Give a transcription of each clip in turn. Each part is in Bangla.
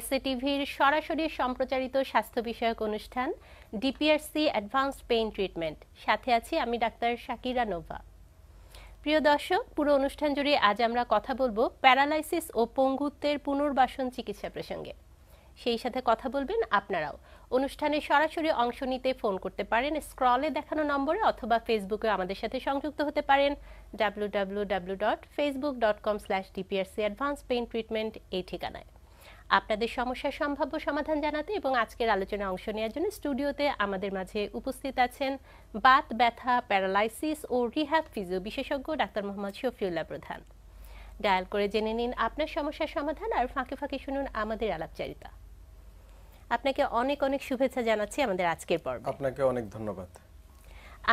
এসএটিভির সরাসরি সম্প্রচারিত স্বাস্থ্য বিষয়ক অনুষ্ঠান ডিপিআরসি অ্যাডভান্সড পেইন ট্রিটমেন্ট সাথে আছি আমি ডাক্তার শাকিরা নোভা প্রিয় দর্শক পুরো অনুষ্ঠান জুড়ে আজ আমরা কথা বলবো প্যারালাইসিস ও পঙ্গুত্বের পুনর্বাসন চিকিৎসা প্রসঙ্গে সেই সাথে কথা বলবেন আপনারাও অনুষ্ঠানে সরাসরি অংশ নিতে ফোন করতে পারেন স্ক্রলে দেখানো নম্বরে অথবা ফেসবুকে আমাদের সাথে সংযুক্ত হতে পারেন W W W dot Facebook dot com slash DPRC advance pain treatment এই ঠিকানায় আপনাদের সমস্যার সম্ভাব্য সমাধান জানাতে এবং আজকের আলোচনায় অংশ নেওয়ার জন্য স্টুডিওতে আমাদের মাঝে উপস্থিত আছেন বাত ব্যথা প্যারালাইসিস ও রিহ্যাব ফিজিও বিশেষজ্ঞ ডাক্তার মোহাম্মদ শফিউল্লাহ প্রধান ডায়াল করে জেনে নিন আপনার সমস্যার সমাধান আর ফাঁকে ফাঁকে শুনুন আমাদের আলাপচারিতা আপনাকে অনেক অনেক শুভেচ্ছা জানাচ্ছি আমাদের আজকের পর্ব আপনাকে অনেক ধন্যবাদ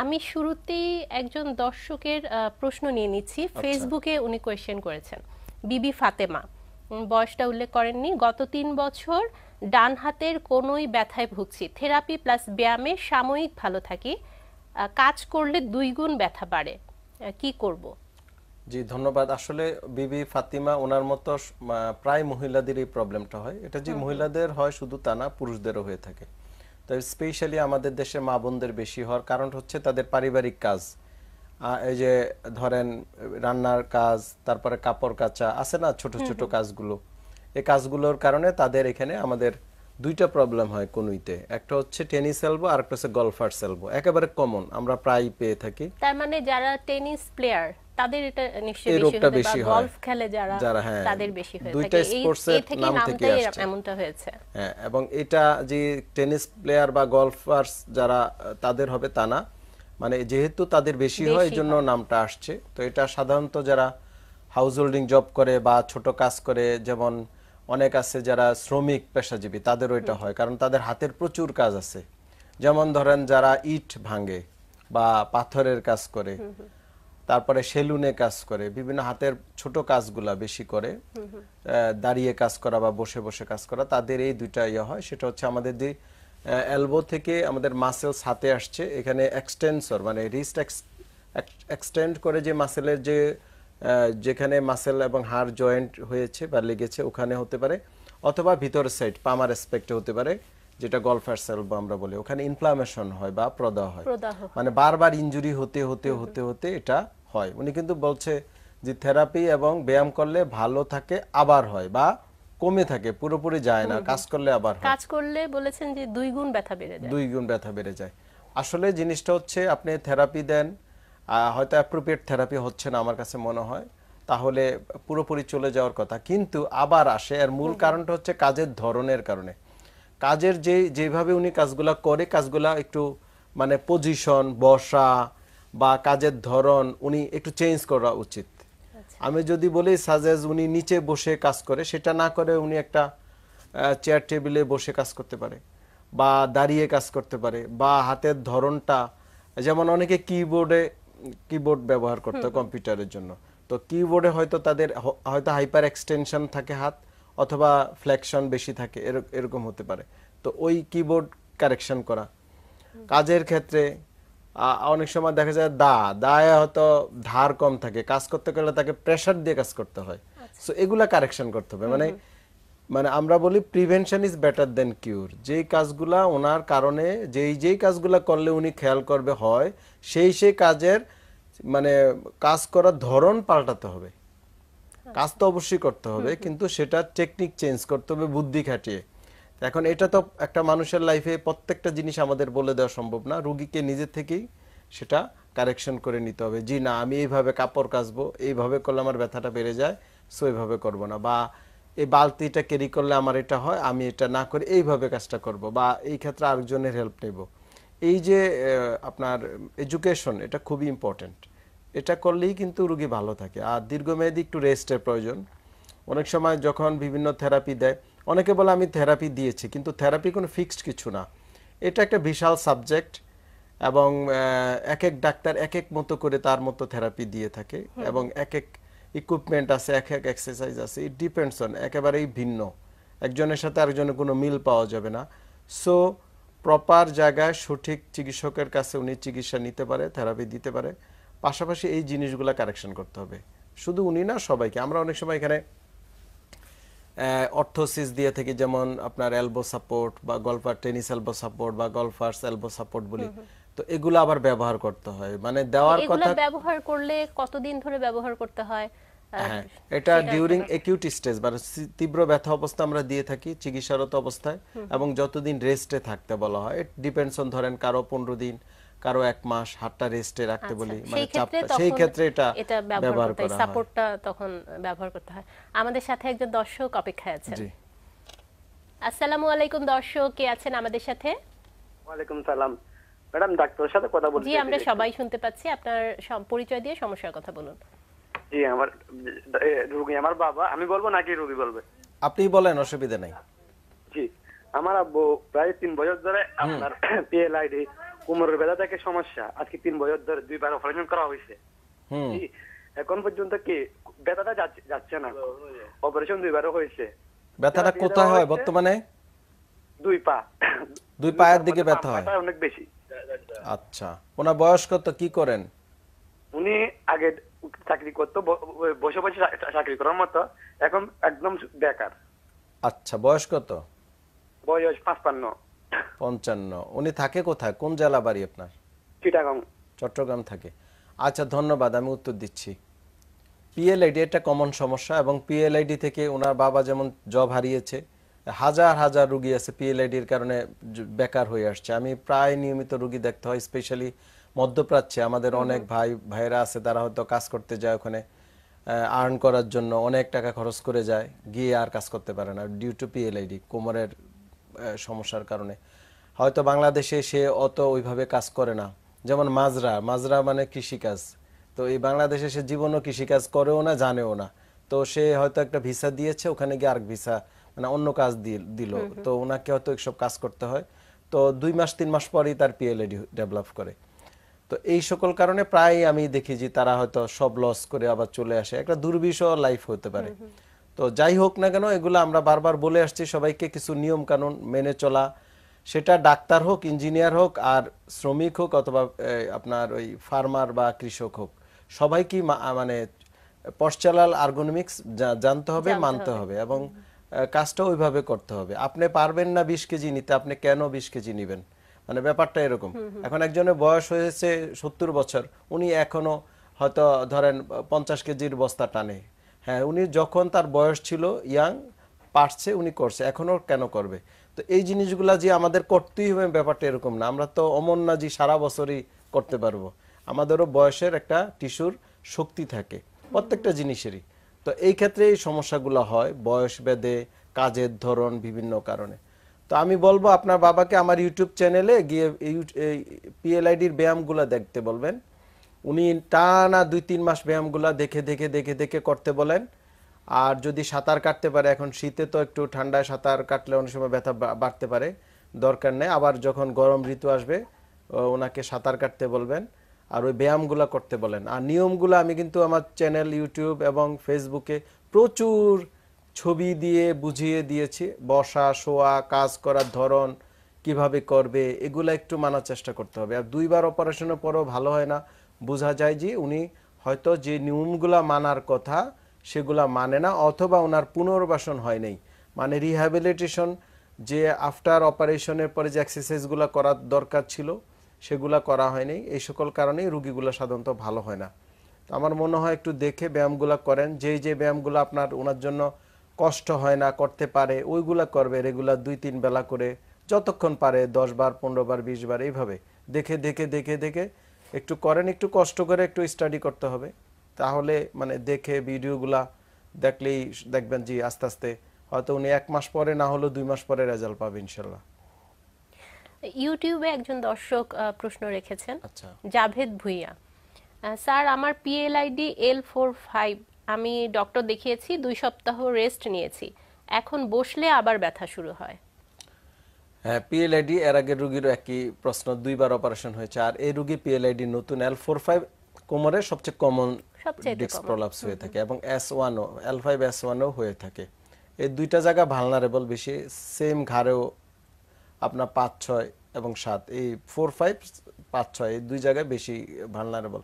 আমি শুরুতেই একজন দর্শকের প্রশ্ন নিয়ে নিচ্ছি আচ্ছা। ফেসবুকে উনি কোয়েশ্চেন করেছেন বিবি ফাতেমা বয়সটা উল্লেখ করেননি গত তিন বছর ডান হাতের কোনোই ব্যথায় ভুগছি থেরাপি প্লাস ব্যায়ামে সাময়িক ভালো থাকি কাজ করলে দুই গুণ ব্যথা বাড়ে কি করব জি ধন্যবাদ আসলে বিবি ফাতিমা ওনার মতো প্রায় মহিলাদের এই প্রবলেমটা হয় এটা যে মহিলাদের হয় শুধু তা না পুরুষদেরও হয়ে থাকে তো স্পেশালি আমাদের দেশে মা বোনদের বেশি হওয়ার কারণ হচ্ছে তাদের পারিবারিক কাজ এই যে ধরেন রান্নার কাজ তারপরে কাপড় কাচা আছে না ছোট ছোট কাজগুলো এই কাজগুলোর কারণে তাদের এখানে আমাদের দুইটা প্রবলেম হয় কনুইতে একটা হচ্ছে টেনিস এলবো আর একটা হচ্ছে গলফার সেলবো একেবারে কমন আমরা প্রায় পেয়ে থাকি তার মানে যারা টেনিস প্লেয়ার হ্যাঁ, হ্যাঁ, এবং এটা যে টেনিস প্লেয়ার বা গলফার যারা তাদের হবে তা না মানে যেহেতু তাদের বেশি হয় এই জন্য নামটা আসছে তো এটা সাধারণত যারা হাউস হোল্ডিং জব করে বা ছোট কাজ করে যেমন অনেক আছে যারা শ্রমিক পেশাজীবী তাদের ওইটা হয় কারণ তাদের হাতের প্রচুর কাজ আছে যেমন ধরেন যারা ইট ভাঙে বা পাথরের কাজ করে তারপরে সেলুনে কাজ করে বিভিন্ন হাতের ছোট কাজগুলা বেশি করে দাঁড়িয়ে কাজ করা বা বসে বসে কাজ করা তাদের এই দুইটা ইয়ে হয় সেটা হচ্ছে আমাদের যে এলবো থেকে আমাদের মাসেলস হাতে আসছে এখানে এক্সটেন্সর মানে রিস্ট এক্সটেন্ড করে যে মাসেলের যে যেখানে মাসেল এবং হার জয়েন্ট হয়েছে বা লেগেছে ওখানে হতে পারে অথবা ভিতরের সাইড পামার এসপেক্টে হতে পারে যেটা গলফার সেল আমরা বলি ওখানে ইনফ্লামেশন হয় বা প্রদাহ হয় মানে বারবার ইঞ্জুরি হতে হতে হতে হতে এটা হয় উনি কিন্তু বলছে যে থেরাপি এবং ব্যায়াম করলে ভালো থাকে আবার হয় বা কমে থাকে পুরোপুরি যায় না কাজ করলে আবার কাজ করলে বলেছেন যে দুই গুণ ব্যথা বেড়ে যায় দুই গুণ ব্যথা বেড়ে যায় আসলে জিনিসটা হচ্ছে আপনি থেরাপি দেন হয়তো অ্যাপ্রোপ্রিয়েট থেরাপি হচ্ছে না আমার কাছে মনে হয় তাহলে পুরোপুরি চলে যাওয়ার কথা কিন্তু আবার আসে এর মূল কারণটা হচ্ছে কাজের ধরনের কারণে কাজের যে যেভাবে উনি কাজগুলা করে কাজগুলা একটু মানে পজিশন বসা বা কাজের ধরন উনি একটু চেঞ্জ করা উচিত আমি যদি বলি সাজেজ উনি নিচে বসে কাজ করে সেটা না করে উনি একটা চেয়ার টেবিলে বসে কাজ করতে পারে বা দাঁড়িয়ে কাজ করতে পারে বা হাতের ধরনটা যেমন অনেকে কিবোর্ডে কিবোর্ড ব্যবহার করতে কম্পিউটারের জন্য তো কিবোর্ডে হয়তো তাদের হয়তো হাইপার এক্সটেনশন থাকে হাত অথবা ফ্ল্যাকশন বেশি থাকে এরকম হতে পারে তো ওই কিবোর্ড কারেকশন করা কাজের ক্ষেত্রে অনেক সময় দেখা যায় দা দায়ে হয়তো ধার কম থাকে কাজ করতে গেলে তাকে প্রেশার দিয়ে কাজ করতে হয় সো আচ্ছা। এগুলা কারেকশন করতে হবে মানে মানে আমরা বলি prevention is better than cure যেই কাজগুলা ওনার কারণে যেই যেই কাজগুলা করলে উনি খেয়াল করবে হয় সেই সেই কাজের মানে কাজ করার ধরন পাল্টাতে হবে আচ্ছা। কাজ তো অবশ্যই করতে হবে কিন্তু সেটা টেকনিক চেঞ্জ করতে হবে বুদ্ধি খাটিয়ে এখন এটা তো একটা মানুষের লাইফে প্রত্যেকটা জিনিস আমাদের বলে দেওয়া সম্ভব না রুগীকে নিজে থেকেই সেটা কারেকশন করে নিতে হবে জি না আমি এইভাবে কাপড় কাচবো এইভাবে করলে আমার ব্যথাটা বেড়ে যায় সো এইভাবে করবো না বা এই বালতিটা ক্যারি করলে আমার এটা হয় আমি এটা না করে এইভাবে কাজটা করব বা এই ক্ষেত্রে আরেকজনের হেল্প নেব এই যে আপনার এডুকেশন এটা খুবই ইম্পর্ট্যান্ট এটা করলেই কিন্তু রুগী ভালো থাকে আর দীর্ঘমেয়াদী একটু রেস্টের প্রয়োজন অনেক সময় যখন বিভিন্ন থেরাপি দেয় অনেকে বলে আমি থেরাপি দিয়েছি কিন্তু থেরাপি কোনো ফিক্সড কিছু না এটা একটা বিশাল সাবজেক্ট এবং এক এক ডাক্তার এক এক মতো করে তার মতো থেরাপি দিয়ে থাকে এবং এক এক ইকুইপমেন্ট আছে এক এক এক্সারসাইজ আছে ইট ডিপেন্ডস অন একেবারেই ভিন্ন একজনের সাথে আরেকজনের কোনো মিল পাওয়া যাবে না সো প্রপার জায়গায় সঠিক চিকিৎসকের কাছে উনি চিকিৎসা নিতে পারে থেরাপি দিতে পারে পাশাপাশি এই জিনিসগুলো কারেকশন করতে হবে শুধু উনি না সবাইকে আমরা অনেক সময় এখানে অর্থোসিস দিয়ে থেকে যেমন আপনার এলবো সাপোর্ট বা গলফার টেনিস এলবো সাপোর্ট বা গলফার্স এলবো সাপোর্ট বলি তো এগুলো আবার ব্যবহার করতে হয় মানে দেওয়ার কথা ব্যবহার করলে কতদিন ধরে ব্যবহার করতে হয় হ্যাঁ, এটা ডিউরিং একিউট স্টেজ মানে তীব্র ব্যথা অবস্থা আমরা দিয়ে থাকি চিকিৎসারত অবস্থায় এবং যতদিন রেস্টে থাকতে বলা হয় ডিপেন্ডস অন ধরেন কারো পনেরো দিন কারো এক মাস হাতটা রেস্টে রাখতে আচ্ছা, বলি মানে চাপটা সেই ক্ষেত্রে এটা এটা ব্যবহার করতে হয় সাপোর্টটা তখন ব্যবহার করতে হয় আমাদের সাথে একজন দর্শক অপেক্ষায় আছেন জি আসসালামু আলাইকুম দর্শক কে আছেন আমাদের সাথে ওয়ালাইকুম সালাম ম্যাডাম ডাক্তার সাথে কথা বলছি জি আমরা সবাই শুনতে পাচ্ছি আপনার পরিচয় দিয়ে সমস্যার কথা বলুন জি আমার রোগী আমার বাবা আমি বলবো নাকি রোগী বলবে আপনি বলেন অসুবিধা নাই জি আমার আব্বু প্রায় তিন বছর ধরে আপনার পিএলআইডি কোমরের ব্যথা থেকে সমস্যা আজকে তিন বছর ধরে দুইবার অপারেশন করা হয়েছে এখন পর্যন্ত কি ব্যথাটা যাচ্ছে না অপারেশন দুইবারও হয়েছে ব্যথাটা কোথায় হয় বর্তমানে দুই পা দুই পায়ের দিকে মানে ব্যথা হয় অনেক বেশি আচ্ছা ওনার বয়স কত কি করেন উনি আগে চাকরি করতো বসে বসে চাকরি করার মতো এখন একদম বেকার আচ্ছা বয়স কত বয়স পাঁচপান্ন পঞ্চান্ন উনি থাকে কোথায় কোন জেলা বাড়ি আপনার চিটাগাং চট্টগ্রাম থাকে আচ্ছা ধন্যবাদ আমি উত্তর দিচ্ছি পিএলআইডি একটা কমন সমস্যা এবং পিএলআইডি থেকে ওনার বাবা যেমন জব হারিয়েছে হাজার হাজার রুগী আছে পিএলআইডির কারণে বেকার হয়ে আসছে আমি প্রায় নিয়মিত রুগী দেখতে হয় স্পেশালি মধ্যপ্রাচ্যে আমাদের অনেক ভাই ভাইরা আছে তারা হয়তো কাজ করতে যায় ওখানে আর্ন করার জন্য অনেক টাকা খরচ করে যায় গিয়ে আর কাজ করতে পারে না ডিউ টু পিএলআইডি কোমরের সমস্যার কারণে হয়তো বাংলাদেশে সে অত ওইভাবে কাজ করে না যেমন মাজরা মাজরা মানে কৃষিকাজ তো এই বাংলাদেশে সে জীবনও কৃষিকাজ করেও না জানেও না তো সে হয়তো একটা ভিসা দিয়েছে ওখানে গিয়ে আর ভিসা মানে অন্য কাজ দিল তো ওনাকে হয়তো এইসব কাজ করতে হয় তো দুই মাস তিন মাস পরেই তার পিএলএডি ডেভেলপ করে তো এই সকল কারণে প্রায় আমি দেখি যে তারা হয়তো সব লস করে আবার চলে আসে একটা দুর্বিষহ লাইফ হতে পারে তো যাই হোক না কেন এগুলো আমরা বারবার বলে আসছি সবাইকে কিছু নিয়ম কানুন মেনে চলা সেটা ডাক্তার হোক ইঞ্জিনিয়ার হোক আর শ্রমিক হোক অথবা আপনার ওই ফার্মার বা কৃষক হোক সবাইকে মানে পশ্চালাল আর্গোনমিক্স জানতে হবে মানতে হবে এবং কাজটা ওইভাবে করতে হবে আপনি পারবেন না বিশ কেজি নিতে আপনি কেন বিশ কেজি নেবেন মানে ব্যাপারটা এরকম এখন একজনের বয়স হয়েছে সত্তর বছর উনি এখনো হয়তো ধরেন পঞ্চাশ কেজির বস্তা টানে হ্যাঁ উনি যখন তার বয়স ছিল ইয়াং পারছে উনি করছে এখনও কেন করবে তো এই জিনিসগুলা যে আমাদের করতেই হবে ব্যাপারটা এরকম না আমরা তো অমন না যে সারা বছরই করতে পারবো আমাদেরও বয়সের একটা টিস্যুর শক্তি থাকে প্রত্যেকটা জিনিসেরই তো এই ক্ষেত্রে এই সমস্যাগুলো হয় বয়স বেদে কাজের ধরন বিভিন্ন কারণে তো আমি বলবো আপনার বাবাকে আমার ইউটিউব চ্যানেলে গিয়ে পিএলআইডির ব্যায়ামগুলো দেখতে বলবেন উনি টানা দুই তিন মাস ব্যায়ামগুলো দেখে দেখে দেখে দেখে করতে বলেন আর যদি সাঁতার কাটতে পারে এখন শীতে তো একটু ঠান্ডায় সাঁতার কাটলে অনেক সময় ব্যথা বাড়তে পারে দরকার নেই আবার যখন গরম ঋতু আসবে ওনাকে সাঁতার কাটতে বলবেন আর ওই ব্যায়ামগুলো করতে বলেন আর নিয়মগুলো আমি কিন্তু আমার চ্যানেল ইউটিউব এবং ফেসবুকে প্রচুর ছবি দিয়ে বুঝিয়ে দিয়েছি বসা শোয়া কাজ করার ধরন কিভাবে করবে এগুলো একটু মানার চেষ্টা করতে হবে আর দুইবার অপারেশনের পরও ভালো হয় না বোঝা যায় যে উনি হয়তো যে নিয়মগুলা মানার কথা সেগুলা মানে না অথবা ওনার পুনর্বাসন হয় নাই মানে রিহ্যাবিলিটেশন যে আফটার অপারেশনের পরে যে এক্সারসাইজগুলো করার দরকার ছিল সেগুলো করা হয়নি এই সকল কারণেই রুগীগুলো সাধারণত ভালো হয় না তো আমার মনে হয় একটু দেখে ব্যায়ামগুলো করেন যে যে ব্যায়ামগুলো আপনার ওনার জন্য কষ্ট হয় না করতে পারে ওইগুলো করবে রেগুলার দুই তিন বেলা করে যতক্ষণ পারে দশ বার পনেরো বার বিশ বার এইভাবে দেখে দেখে দেখে দেখে একটু করেন একটু কষ্ট করে একটু স্টাডি করতে হবে তাহলে মানে দেখে ভিডিওগুলা দেখলেই দেখবেন জি আস্তে আস্তে হয়তো উনি এক মাস পরে না হলেও দুই মাস পরে রেজাল্ট পাবে ইনশাল্লাহ ইউটিউবে একজন দর্শক প্রশ্ন রেখেছেন আচ্ছা। জাভেদ ভুইয়া স্যার আমার পিএলআইডি এল ফোর ফাইভ আমি ডক্টর দেখিয়েছি দুই সপ্তাহ রেস্ট নিয়েছি এখন বসলে আবার ব্যথা শুরু হয় হ্যাঁ পিএলআইডি এর আগের রুগীরও একই প্রশ্ন দুইবার অপারেশন হয়েছে আর এই রুগী পিএলআইডি নতুন এল ফোর ফাইভ কোমরের সবচেয়ে কমন ডিস্ক প্রলাপস হয়ে থাকে এবং এস ওয়ানও এল ফাইভ এস ওয়ানও হয়ে থাকে এই দুইটা জায়গা ভালনারেবল বেশি সেম ঘাড়েও আপনার পাঁচ ছয় এবং সাত এই ফোর ফাইভ পাঁচ ছয় এই দুই জায়গায় বেশি ভালনারেবল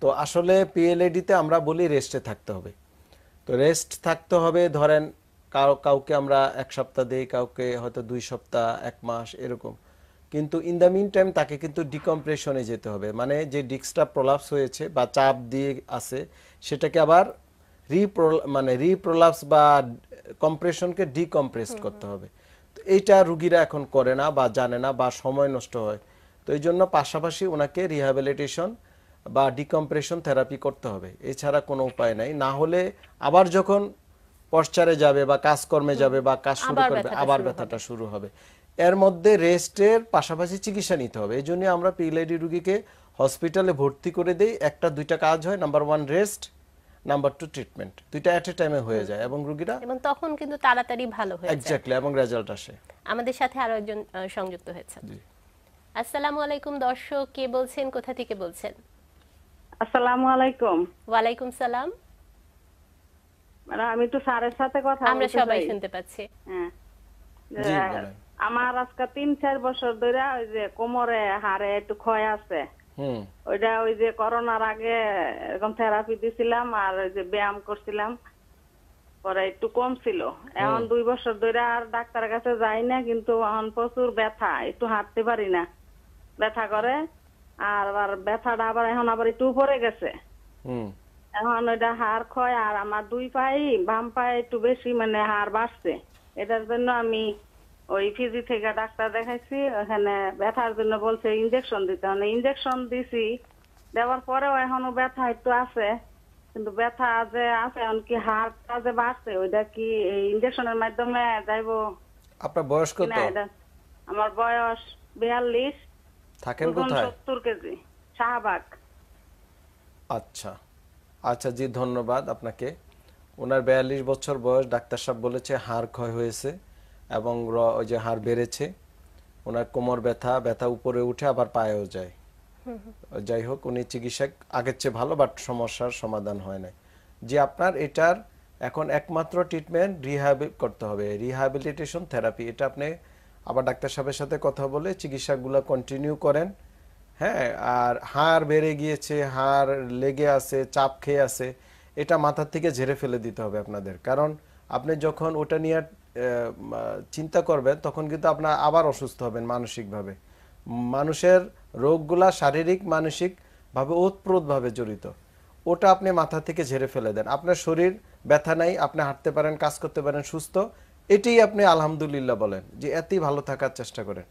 তো আসলে পিএলএডিতে আমরা বলি রেস্টে থাকতে হবে তো রেস্ট থাকতে হবে ধরেন কাউকে আমরা এক সপ্তাহ দেই কাউকে হয়তো দুই সপ্তাহ এক মাস এরকম কিন্তু ইন দ্য মিন টাইম তাকে কিন্তু ডিকম্প্রেশনে যেতে হবে মানে যে ডিস্কটা প্রলাপস হয়েছে বা চাপ দিয়ে আছে সেটাকে আবার রিপ্রো মানে রিপ্রোলাপস বা কম্প্রেশনকে ডিকম্প্রেস করতে হবে তো এইটা রুগীরা এখন করে না বা জানে না বা সময় নষ্ট হয় তো এই জন্য পাশাপাশি ওনাকে রিহ্যাবিলিটেশন বা ডিকম্প্রেশন থেরাপি করতে হবে এছাড়া কোনো উপায় নাই না হলে আবার যখন পশ্চারে যাবে বা কাজকর্মে যাবে বা কাজ শুরু করবে আবার ব্যথাটা শুরু হবে এর মধ্যে রেস্টের পাশাপাশি চিকিৎসা নিতে হবে এই জন্য আমরা পিএলআইডি রুগীকে হসপিটালে ভর্তি করে দেই একটা দুইটা কাজ হয় number one rest number two treatment দুইটা এট এ টাইমে হয়ে যায় এবং রোগীরা এবং তখন কিন্তু তাড়াতাড়ি ভালো হয়ে যায় এক্স্যাক্টলি এবং রেজাল্ট আসে আমাদের সাথে আরো একজন সংযুক্ত হয়েছে আসসালামু আলাইকুম দর্শক কে বলছেন কোথা থেকে বলছেন আসসালামু আলাইকুম ওয়া আলাইকুম সালাম মানে আমি একটু স্যারের সাথে কথা আমরা সবাই শুনতে পাচ্ছি হ্যাঁ আমার আজকে তিন চার বছর ধরে ওই যে কোমরে হাড়ে একটু ক্ষয় আছে ওইটা ওই যে করোনার আগে এরকম থেরাপি দিছিলাম আর ওই যে ব্যায়াম করছিলাম পরে একটু কম ছিল এখন দুই বছর ধরে আর ডাক্তারের কাছে যাই না কিন্তু এখন প্রচুর ব্যথা একটু হাঁটতে পারি না ব্যথা করে আর আবার ব্যথাটা আবার এখন আবার একটু উপরে গেছে এখন ওটা হাড় ক্ষয় আর আমার দুই পায়ে বাম পায়ে একটু বেশি মানে হাড় বাড়ছে এটার জন্য আমি ওই ফিজি থেকে ডাক্তার দেখাইছি ওখানে ব্যথার জন্য বলছে ইনজেকশন দিতে মানে ইনজেকশন দিছি দেওয়ার পরেও এখনো ব্যথা একটু আছে কিন্তু ব্যথা যে আছে এমনকি হাড়টা যে বাড়ছে ওইটা কি এই ইনজেকশনের মাধ্যমে যাইব আপনার বয়স কত আমার বয়স বিয়াল্লিশ থাকেন কোথায় সত্তর কেজি শাহবাগ আচ্ছা আচ্ছা জি ধন্যবাদ আপনাকে ওনার বিয়াল্লিশ বছর বয়স ডাক্তার সাহেব বলেছে হাড় ক্ষয় হয়েছে এবং ওই যে হাড় বেড়েছে ওনার কোমর ব্যথা ব্যথা উপরে উঠে আবার পায়েও যায় যাই হোক উনি চিকিৎসা আগের চেয়ে ভালো বাট সমস্যার সমাধান হয় নাই যে আপনার এটার এখন একমাত্র ট্রিটমেন্ট রিহাবি করতে হবে রিহাবিলিটেশন থেরাপি এটা আপনি আবার ডাক্তার সাহেবের সাথে কথা বলে চিকিৎসাগুলো কন্টিনিউ করেন হ্যাঁ আর হাড় বেড়ে গিয়েছে হাড় লেগে আছে চাপ খেয়ে আছে এটা মাথার থেকে ঝেড়ে ফেলে দিতে হবে আপনাদের কারণ আপনি যখন ওটা নিয়ে চিন্তা করবেন তখন কিন্তু আপনার আবার অসুস্থ হবেন মানসিকভাবে মানুষের রোগগুলা শারীরিক মানসিকভাবে ওতপ্রোতভাবে জড়িত ওটা আপনি মাথা থেকে ঝেড়ে ফেলে দেন আপনার শরীর ব্যথা নাই আপনি হাঁটতে পারেন কাজ করতে পারেন সুস্থ এটাই আপনি আলহামদুলিল্লাহ বলেন যে এতই ভালো থাকার চেষ্টা করেন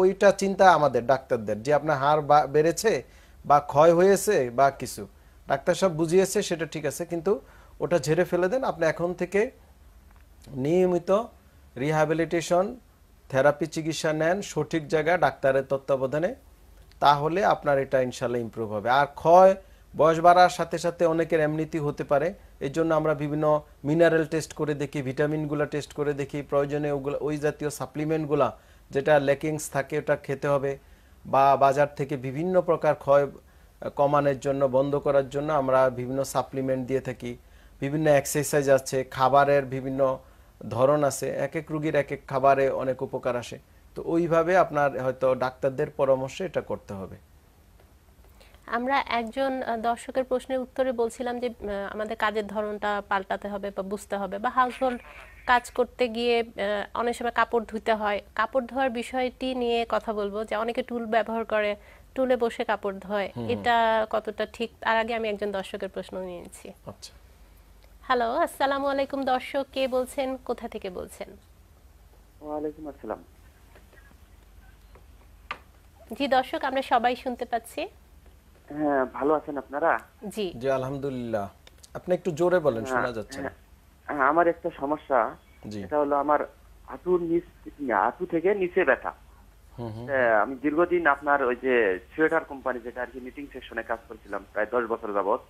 ওইটা চিন্তা আমাদের ডাক্তারদের যে আপনার হাড় বেড়েছে বা ক্ষয় হয়েছে বা কিছু ডাক্তার সব বুঝিয়েছে সেটা ঠিক আছে কিন্তু ওটা ঝেড়ে ফেলে দেন আপনি এখন থেকে নিয়মিত রিহ্যাবিলিটেশন থেরাপি চিকিৎসা নেন সঠিক জায়গায় ডাক্তারের তত্ত্বাবধানে তাহলে আপনার এটা ইনশাল্লাহ ইম্প্রুভ হবে আর ক্ষয় বয়স বাড়ার সাথে সাথে অনেকের এমনিতি হতে পারে এর জন্য আমরা বিভিন্ন মিনারেল টেস্ট করে দেখি ভিটামিনগুলো টেস্ট করে দেখি প্রয়োজনে ওগুলো ওই জাতীয় সাপ্লিমেন্টগুলা যেটা লেকিংস থাকে ওটা খেতে হবে বা বাজার থেকে বিভিন্ন প্রকার ক্ষয় কমানোর জন্য বন্ধ করার জন্য আমরা বিভিন্ন সাপ্লিমেন্ট দিয়ে থাকি বিভিন্ন এক্সারসাইজ আছে খাবারের বিভিন্ন ধরন আছে এক এক রুগীর এক এক খাবারে অনেক উপকার আসে তো ওইভাবে আপনার হয়তো ডাক্তারদের পরামর্শে এটা করতে হবে আমরা একজন দর্শকের প্রশ্নের উত্তরে বলছিলাম যে আমাদের কাজের ধরনটা পাল্টাতে হবে বা বুঝতে হবে বা হাউসহোল্ড কাজ করতে গিয়ে অনেক সময় কাপড় ধুতে হয় কাপড় ধোয়ার বিষয়টি নিয়ে কথা বলবো যে অনেকে টুল ব্যবহার করে টুলে বসে কাপড় ধোয় এটা কতটা ঠিক তার আগে আমি একজন দর্শকের প্রশ্ন নিয়েছি আচ্ছা। হ্যালো আসসালামু আলাইকুম দর্শক কে বলছেন কোথা থেকে বলছেন আসসালাম জি দর্শক আমরা সবাই শুনতে পাচ্ছি হ্যাঁ, ভালো আছেন আপনারা জি জি আলহামদুলিল্লাহ আপনি একটু জোরে বলেন হ্যাঁ, শোনা যাচ্ছে না হ্যাঁ, আমার একটা সমস্যা এটা হলো আমার নিচ থেকে নিচে ব্যথা আমি দীর্ঘদিন আপনার ওই যে সোয়েটার কোম্পানি যেটা আর কি মিটিং সেকশনে কাজ করছিলাম প্রায় দশ বছর যাবত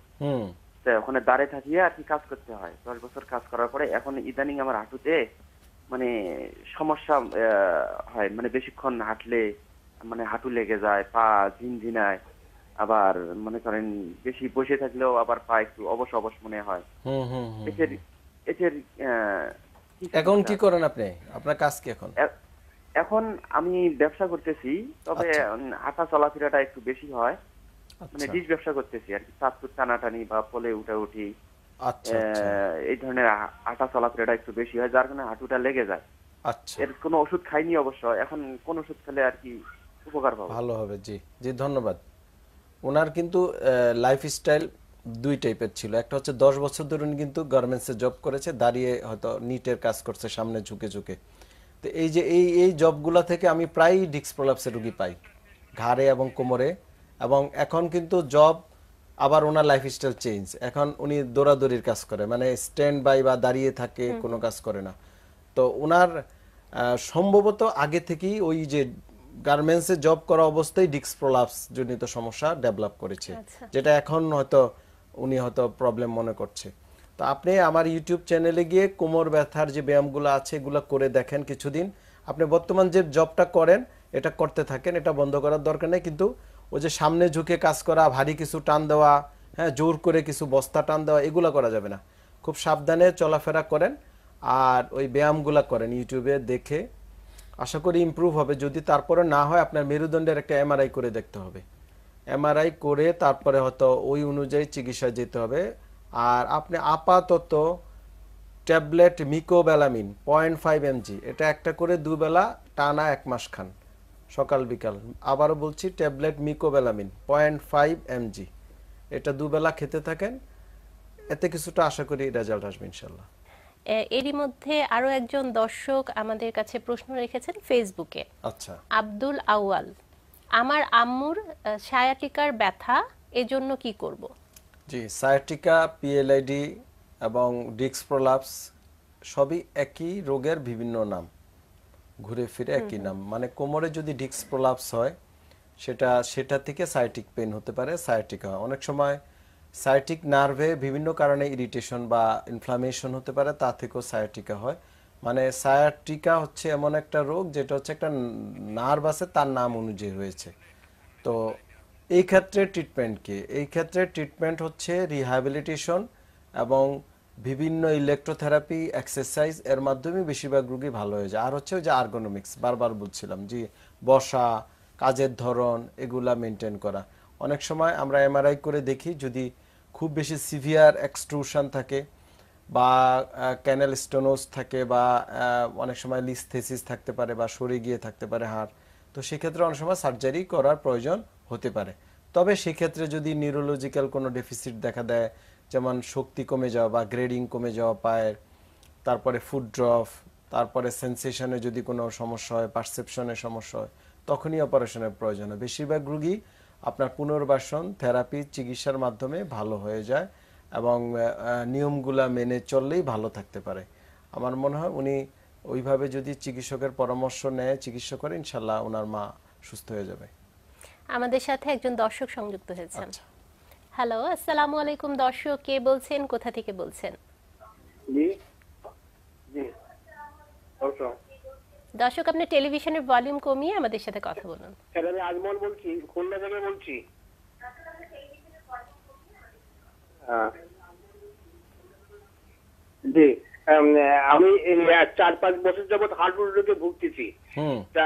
ওখানে দাঁড়িয়ে থাকিয়ে আর কি কাজ করতে হয় দশ বছর কাজ করার পরে এখন ইদানিং আমার হাঁটুতে মানে সমস্যা হয় মানে বেশিক্ষণ হাঁটলে মানে হাঁটু লেগে যায় পা ঝিনঝিনায় আবার মনে করেন বেশি বসে থাকলেও আবার পা একটু অবশ অবশ মনে হয় এসের এসের এখন কি করেন আপনি আপনার কাজ কি এখন এখন আমি ব্যবসা করতেছি তবে আচ্ছা। হাঁটা চলাফেরাটা একটু বেশি হয় মানে আচ্ছা। ডিশ ব্যবসা করতেছি আর কি চাঁদপুর টানাটানি বা পলে উঠা উঠি আচ্ছা, এই ধরনের হাঁটা চলাফেরাটা একটু বেশি হয় যার কারণে হাঁটুটা লেগে যায় আচ্ছা এর কোনো ওষুধ খাইনি অবশ্য এখন কোন ওষুধ খেলে আর কি উপকার পাবো ভালো হবে জি জি ধন্যবাদ ওনার কিন্তু লাইফ স্টাইল দুই টাইপের ছিল একটা হচ্ছে দশ বছর ধরুন কিন্তু গার্মেন্টসে জব করেছে দাঁড়িয়ে হয়তো নিটের কাজ করছে সামনে ঝুঁকে ঝুঁকে তো এই যে এই এই জবগুলা থেকে আমি প্রায়ই ডিস্ক প্রলাপসে রুগী পাই ঘাড়ে এবং কোমরে এবং এখন কিন্তু জব আবার ওনার লাইফস্টাইল চেঞ্জ এখন উনি দৌড়াদৌড়ির কাজ করে মানে স্ট্যান্ড বাই বা দাঁড়িয়ে থাকে কোনো কাজ করে না তো ওনার সম্ভবত আগে থেকেই ওই যে গার্মেন্টসে জব করা অবস্থায় ডিক্স প্রলাপস জনিত সমস্যা ডেভেলপ করেছে আচ্ছা। যেটা এখন হয়তো উনি হয়তো প্রবলেম মনে করছে তো আপনি আমার ইউটিউব চ্যানেলে গিয়ে কোমর ব্যথার যে ব্যায়ামগুলো আছে এগুলো করে দেখেন কিছুদিন আপনি বর্তমান যে জবটা করেন এটা করতে থাকেন এটা বন্ধ করার দরকার নেই কিন্তু ওই যে সামনে ঝুঁকে কাজ করা ভারী কিছু টান দেওয়া হ্যাঁ জোর করে কিছু বস্তা টান দেওয়া এগুলো করা যাবে না খুব সাবধানে চলাফেরা করেন আর ওই ব্যায়ামগুলো করেন ইউটিউবে দেখে আশা করি ইম্প্রুভ হবে যদি তারপরে না হয় আপনার মেরুদণ্ডের একটা এমআরআই করে দেখতে হবে এমআরআই করে তারপরে হয়তো ওই অনুযায়ী চিকিৎসা যেতে হবে আর আপনি আপাতত tablet mecobalamin point five MG এটা একটা করে দুবেলা টানা এক মাস খান সকাল বিকাল আবারও বলছি tablet mecobalamin point five MG এটা দুবেলা খেতে থাকেন এতে কিছুটা আশা করি রেজাল্ট আসবে ইনশাল্লাহ এরই মধ্যে আরো একজন দর্শক আমাদের কাছে প্রশ্ন রেখেছেন ফেসবুকে আচ্ছা আব্দুল আউয়াল আমার আম্মুর সায়াটিকার ব্যথা এজন্য কি করব জি সায়াটিকা পিএলআইডি এবং ডিক্স প্রলাপস সবই একই রোগের বিভিন্ন নাম ঘুরে ফিরে একই নাম মানে কোমরে যদি ডিক্স প্রলাপস হয় সেটা সেটা থেকে সায়াটিক পেন হতে পারে সায়াটিকা অনেক সময় সায়াটিক নার্ভে বিভিন্ন কারণে ইরিটেশন বা ইনফ্লামেশন হতে পারে তা থেকেও সায়াটিকা হয় মানে সায়াটিকা হচ্ছে এমন একটা রোগ যেটা হচ্ছে একটা নার্ভ আছে তার নাম অনুযায়ী রয়েছে তো এই ক্ষেত্রে ট্রিটমেন্ট কি এই ক্ষেত্রে ট্রিটমেন্ট হচ্ছে রিহ্যাবিলিটেশন এবং বিভিন্ন ইলেকট্রোথেরাপি এক্সারসাইজ এর মাধ্যমে বেশিরভাগ রোগী ভালো হয়ে যায় আর হচ্ছে ওই যে আর্গোনমিক্স বারবার বলছিলাম যে বসা কাজের ধরন এগুলা মেনটেন করা অনেক সময় আমরা এমআরআই করে দেখি যদি খুব বেশি সিভিয়ার এক্সট্রুশন থাকে বা ক্যানেল স্টোনোস থাকে বা অনেক সময় লিস্থেসিস থাকতে পারে বা সরে গিয়ে থাকতে পারে হাড় তো সেক্ষেত্রে অনেক সময় সার্জারি করার প্রয়োজন হতে পারে তবে সেক্ষেত্রে যদি নিউরোলজিক্যাল কোনো ডেফিসিট দেখা দেয় যেমন শক্তি কমে যাওয়া বা গ্রেডিং কমে যাওয়া পায়ের তারপরে ফুড ড্রপ তারপরে সেন্সেশনে যদি কোনো সমস্যা হয় পারসেপশনের সমস্যা হয় তখনই অপারেশনের প্রয়োজন হয় বেশিরভাগ রুগী আপনার পুনর্বাসন থেরাপি চিকিৎসার মাধ্যমে ভালো হয়ে যায় এবং নিয়মগুলা মেনে চললেই ভালো থাকতে পারে আমার মনে হয় উনি ওইভাবে যদি চিকিৎসকের পরামর্শ নেয় চিকিৎসা করে ইনশাল্লাহ ওনার মা সুস্থ হয়ে যাবে আমাদের সাথে একজন দর্শক সংযুক্ত হয়েছেন আচ্ছা। হ্যালো আসসালামু আলাইকুম দর্শক কে বলছেন কোথা থেকে বলছেন জি জি দর্শক আপনি টেলিভিশনের ভলিউম কমিয়ে আমাদের সাথে কথা বলুন স্যার আমি আজমল বলছি খুলনা থেকে বলছি হ্যাঁ। জি আমি চার পাঁচ বছর যাবৎ হাঁটুর রোগে ভুগতেছি তা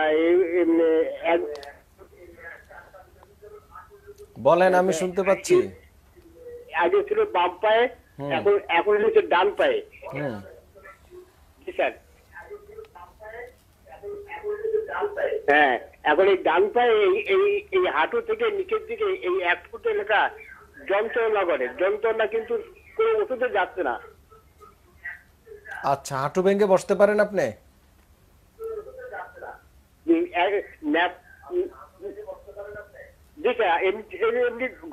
বলেন আমি শুনতে পাচ্ছি আগে ছিল বাম পায়ে এখন এখন হচ্ছে ডান পায়ে জি স্যার হ্যাঁ, এখন এই ডান পায়ে এই এই এই হাঁটু থেকে নিচের দিকে এই এক ফুট এলাকা যন্ত্রণা করে যন্ত্রণা কিন্তু কোন ওষুধে যাচ্ছে না আচ্ছা হাঁটু ভেঙে বসতে পারেন আপনি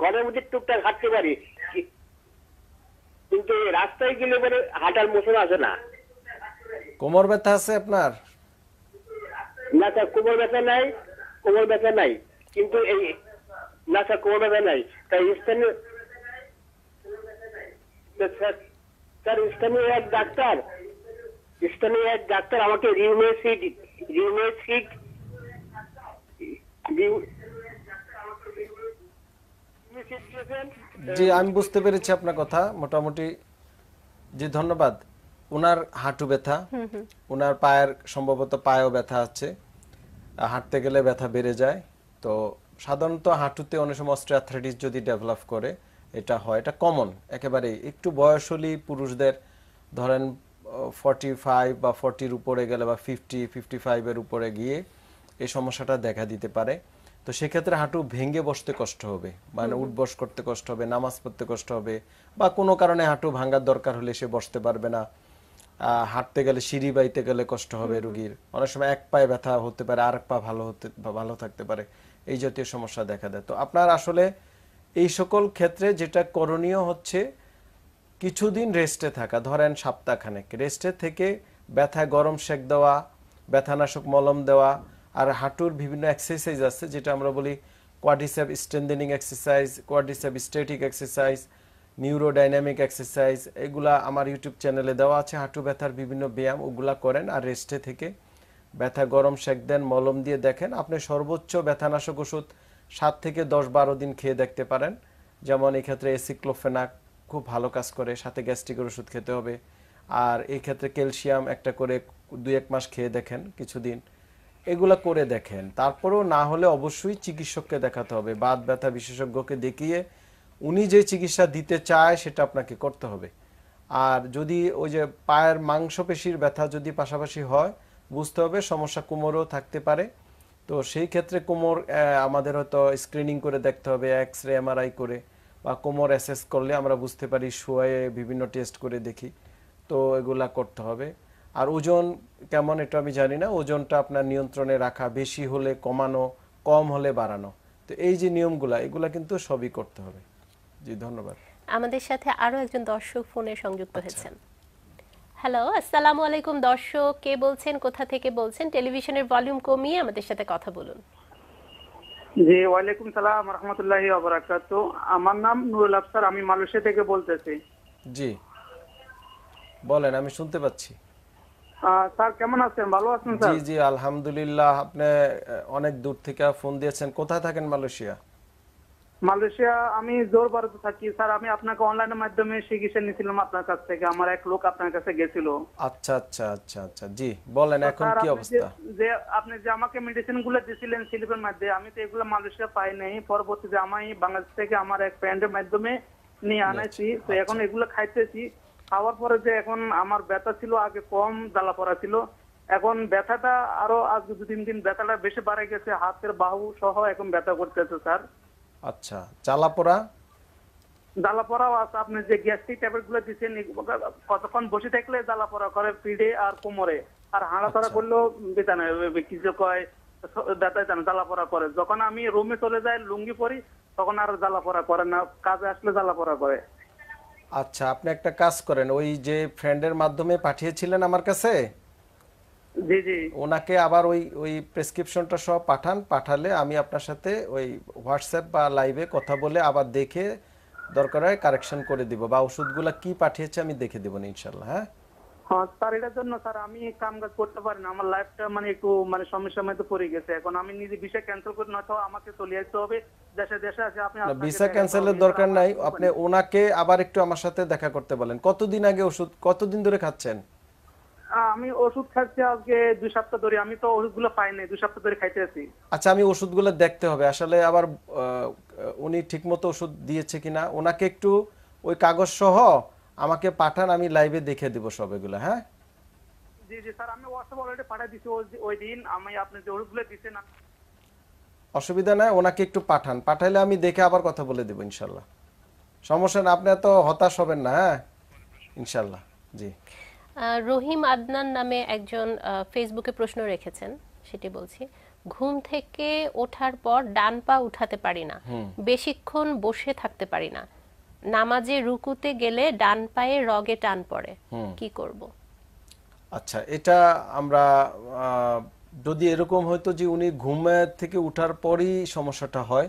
ঘরের মধ্যে টুকটাক হাঁটতে পারি কিন্তু রাস্তায় গেলে পরে হাঁটার মোশন আসে না কোমর ব্যথা আছে আপনার না স্যার কোমর ব্যথা নাই কোমর ব্যথা নাই কিন্তু এই না স্যার কোমর ব্যথা নাই তাই স্থানীয় স্থানীয় এক ডাক্তার স্থানীয় এক ডাক্তার আমাকে রিউমেসিড রিউমেসিড জি আমি বুঝতে পেরেছি আপনার কথা মোটামুটি জি ধন্যবাদ ওনার হাঁটু ব্যথা ওনার পায়ের সম্ভবত পায়েও ব্যথা আছে হাঁটতে গেলে ব্যথা বেড়ে যায় তো সাধারণত হাঁটুতে অনেক সময় অস্ট্রিয়াথ্রাইটিস যদি ডেভেলপ করে এটা হয় এটা কমন একেবারেই একটু বয়স হলেই পুরুষদের ধরেন ফর্টি ফাইভ বা ফর্টির উপরে গেলে বা ফিফটি ফিফটি ফাইভের উপরে গিয়ে এই সমস্যাটা দেখা দিতে পারে তো সেক্ষেত্রে হাঁটু ভেঙে বসতে কষ্ট হবে মানে উঠবস করতে কষ্ট হবে নামাজ পড়তে কষ্ট হবে বা কোনো কারণে হাঁটু ভাঙার দরকার হলে সে বসতে পারবে না হাঁটতে গেলে সিঁড়ি বাইতে গেলে কষ্ট হবে রুগীর অনেক সময় এক পায়ে ব্যথা হতে পারে আর এক পা ভালো হতে ভালো থাকতে পারে এই জাতীয় সমস্যা দেখা দেয় তো আপনার আসলে এই সকল ক্ষেত্রে যেটা করণীয় হচ্ছে কিছুদিন রেস্টে থাকা ধরেন সপ্তাহখানেক রেস্টে থেকে ব্যথা গরম সেক দেওয়া ব্যথানাশক মলম দেওয়া আর হাঁটুর বিভিন্ন এক্সারসাইজ আছে যেটা আমরা বলি quadricep strengthening exercise quadricep static exercise neurodynamic exercise এগুলা আমার ইউটিউব চ্যানেলে দেওয়া আছে হাঁটু ব্যথার বিভিন্ন ব্যায়াম ওগুলা করেন আর রেস্টে থেকে ব্যথা গরম সেঁক দেন মলম দিয়ে দেখেন আপনি সর্বোচ্চ ব্যথানাশক ওষুধ সাত থেকে দশ বারো দিন খেয়ে দেখতে পারেন যেমন এক্ষেত্রে এসিক্লোফেনাক খুব ভালো কাজ করে সাথে গ্যাস্ট্রিকের ওষুধ খেতে হবে আর এই ক্ষেত্রে ক্যালসিয়াম একটা করে দুই এক মাস খেয়ে দেখেন কিছুদিন এগুলা করে দেখেন তারপরেও না হলে অবশ্যই চিকিৎসককে দেখাতে হবে বাত ব্যথা বিশেষজ্ঞকে দেখিয়ে উনি যে চিকিৎসা দিতে চায় সেটা আপনাকে করতে হবে আর যদি ওই যে পায়ের মাংসপেশির ব্যথা যদি পাশাপাশি হয় বুঝতে হবে সমস্যা কোমরও থাকতে পারে তো সেই ক্ষেত্রে কোমর আমাদের হয়তো স্ক্রিনিং করে দেখতে হবে এক্স রে এমআরআই করে বা কোমর অ্যাসেস করলে আমরা বুঝতে পারি শোয়ে বিভিন্ন টেস্ট করে দেখি তো এগুলা করতে হবে আর ওজন কেমন এটা আমি জানি না ওজনটা আপনার নিয়ন্ত্রণে রাখা বেশি হলে কমানো কম হলে বাড়ানো তো এই যে নিয়মগুলা এগুলা কিন্তু সবই করতে হবে জি ধন্যবাদ আমাদের সাথে আরো একজন দর্শক ফোনে সংযুক্ত আচ্ছা। হয়েছেন হ্যালো আসসালামু আলাইকুম দর্শক কে বলছেন কোথা থেকে বলছেন টেলিভিশনের ভলিউম কমিয়ে আমাদের সাথে কথা বলুন জি ওয়ালাইকুম সালাম রহমতুল্লাহি ওবারাকাতু আমার নাম নুরুল আফসার আমি মালয়েশিয়া থেকে বলতেছি জি বলেন আমি শুনতে পাচ্ছি স্যার কেমন আছেন ভালো আছেন স্যার জি জি আলহামদুলিল্লাহ আপনি অনেক দূর থেকে ফোন দিয়েছেন কোথায় থাকেন মালয়েশিয়া মালয়েশিয়া আমি জোর ভারতে থাকি স্যার আমি আপনাকে অনলাইনের মাধ্যমে চিকিৎসা নিয়েছিলাম আপনার কাছ থেকে আমার এক লোক আপনার কাছে গেছিল আচ্ছা আচ্ছা আচ্ছা আচ্ছা জি বলেন এখন কি অবস্থা যে আপনি যে আমাকে মেডিসিন গুলো দিছিলেন সিলিপের মধ্যে আমি তো এগুলো মালয়েশিয়া পাই নাই পরবর্তীতে আমি বাংলাদেশ থেকে আমার এক ফ্রেন্ডের মাধ্যমে নিয়ে আচ্ছা, আনাইছি তো আচ্ছা। এখন এগুলো খাইতেছি খাওয়ার পরে যে এখন আমার ব্যথা ছিল আগে কম জ্বালা পড়া ছিল এখন ব্যথাটা আরো আজ দু তিন দিন ব্যথাটা বেশি বাড়ে গেছে হাতের বাহু সহ এখন ব্যথা করতেছে স্যার আচ্ছা চালাপোড়া জ্বালাপোড়াও আছে আপনি যে গ্যাস্ট্রিক ট্যাবলেট গুলো দিচ্ছেন কতক্ষণ বসে থাকলে জ্বালাপোড়া করে পিড়ে আর কোমরে আর হাঁড়াচড়া আচ্ছা। করলেও বেতানে কিছু কয় ব্যথায় জানে জ্বালাপোড়া করে যখন আমি রুমে চলে যাই লুঙ্গি পরি তখন আর জ্বালাপোড়া করে না কাজে আসলে জ্বালাপোড়া করে আচ্ছা আপনি একটা কাজ করেন ওই যে ফ্রেন্ডের মাধ্যমে পাঠিয়েছিলেন আমার কাছে ওনাকে আবার ওই ওই প্রেসক্রিপশনটা পাঠান পাঠালে আমি আপনার সাথে ওই হোয়াটসঅ্যাপ বা লাইভে কথা বলে আবার দেখে দরকার হয় কারেকশন করে দিব বা ওষুধগুলা কি পাঠিয়েছে আমি দেখে দিব হ্যাঁ? হ্যাঁ স্যার এটার জন্য স্যার আমি কাম কাজ করতে পারি না আমার লাইফটা মানে একটু মানে সমস্যার মধ্যে পড়ে গেছে এখন আমি নিজে ভিসা ক্যান্সেল করে না তো আমাকে চলে আসতে হবে দেশে দেশে আছে আপনি ভিসা ক্যান্সেলের দরকার নাই আপনি ওনাকে আবার একটু আমার সাথে দেখা করতে বলেন কতদিন আগে ওষুধ কতদিন ধরে খাচ্ছেন আমি ওষুধ খাচ্ছি আজকে দুই সপ্তাহ ধরে আমি তো ওষুধগুলো পাইনি নাই দুই সপ্তাহ ধরে খাইতে আছি আচ্ছা আমি ওষুধগুলো দেখতে হবে আসলে আবার উনি ঠিকমতো ওষুধ দিয়েছে কিনা ওনাকে একটু ওই কাগজ সহ আমাকে পাঠান আমি লাইভে দেখে দিব সব এগুলো হ্যাঁ জি জি স্যার আমি হোয়াটসঅ্যাপ অলরেডি পাঠিয়ে দিছি ওই দিন আমি আপনি যে ওষুধগুলো দিছেন অসুবিধা নাই ওনাকে একটু পাঠান পাঠাইলে আমি দেখে আবার কথা বলে দেব ইনশাল্লাহ সমস্যা না আপনি এত হতাশ হবেন না হ্যাঁ ইনশাল্লাহ জি রহিম আদনান নামে একজন ফেসবুকে প্রশ্ন রেখেছেন সেটি বলছি ঘুম থেকে ওঠার পর ডান পা উঠাতে পারি না বেশিক্ষণ বসে থাকতে পারি না নামাজে রুকুতে গেলে ডান পায়ে রগে টান পড়ে কি করব আচ্ছা এটা আমরা যদি এরকম হয়তো যে উনি ঘুম থেকে উঠার পরই সমস্যাটা হয়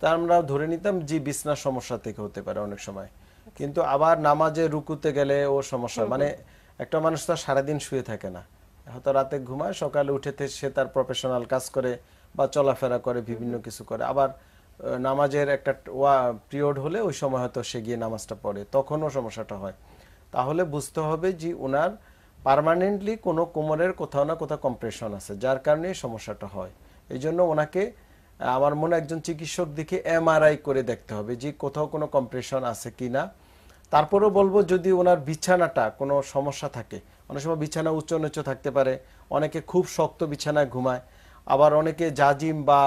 তা আমরা ধরে নিতাম যে বিছনার সমস্যা থেকে হতে পারে অনেক সময় কিন্তু আবার নামাজে রুকুতে গেলে ও সমস্যা মানে একটা মানুষ তো সারাদিন শুয়ে থাকে না হয়তো রাতে ঘুমায় সকালে উঠেতে সে তার প্রফেশনাল কাজ করে বা চলাফেরা করে বিভিন্ন কিছু করে আবার নামাজের একটা ওয়া পিরিয়ড হলে ওই সময় হয়তো সে গিয়ে নামাজটা পড়ে তখনও সমস্যাটা হয় তাহলে বুঝতে হবে যে ওনার পারমানেন্টলি কোনো কোমরের কোথাও না কোথাও কম্প্রেশন আছে যার কারণে সমস্যাটা হয় এই জন্য ওনাকে আমার মনে একজন চিকিৎসক দেখে এমআরআই করে দেখতে হবে যে কোথাও কোনো কম্প্রেশন আছে কি না তারপরেও বলবো যদি ওনার বিছানাটা কোনো সমস্যা থাকে অনেক সময় বিছানা উচ্চ নিচু থাকতে পারে অনেকে খুব শক্ত বিছানায় ঘুমায় আবার অনেকে জাজিম বা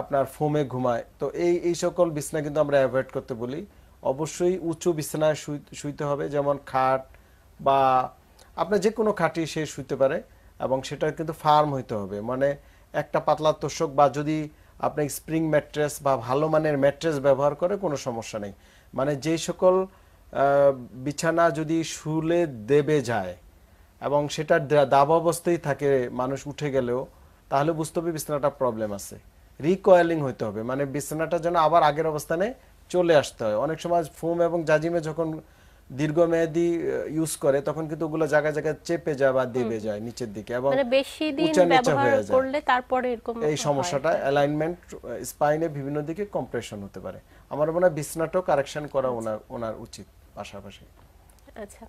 আপনার ফোমে ঘুমায় তো এই এই সকল বিছানা কিন্তু আমরা অ্যাভয়েড করতে বলি অবশ্যই উঁচু বিছানায় শুইতে হবে যেমন খাট বা আপনার যে কোনো খাটি সে শুইতে পারে এবং সেটা কিন্তু ফার্ম হইতে হবে মানে একটা পাতলা তোষক বা যদি আপনি স্প্রিং ম্যাট্রেস বা ভালো মানের ম্যাট্রেস ব্যবহার করে কোনো সমস্যা নেই মানে যে সকল বিছানা যদি শুলে দেবে যায় এবং সেটা দাব অবস্থায় থাকে মানুষ উঠে গেলেও তাহলে বুঝতে হবে বিছানাটা প্রবলেম আছে রিকয়েলিং হইতে হবে মানে বিছানাটা যেন আবার আগের অবস্থানে চলে আসতে হয় অনেক সময় ফোম এবং জাজিমে যখন দীর্ঘমেয়াদী ইউজ করে তখন কিন্তু ওগুলো জায়গায় জায়গায় চেপে যায় বা দেবে যায় নিচের দিকে এবং মানে বেশি দিন ব্যবহার করলে তারপরে এরকম এই সমস্যাটা অ্যালাইনমেন্ট স্পাইনে বিভিন্ন দিকে কম্প্রেশন হতে পারে আমার মনে হয় বিছনাটাও কারেকশন করা আচ্ছা। ওনার ওনার উচিত পাশাপাশি আচ্ছা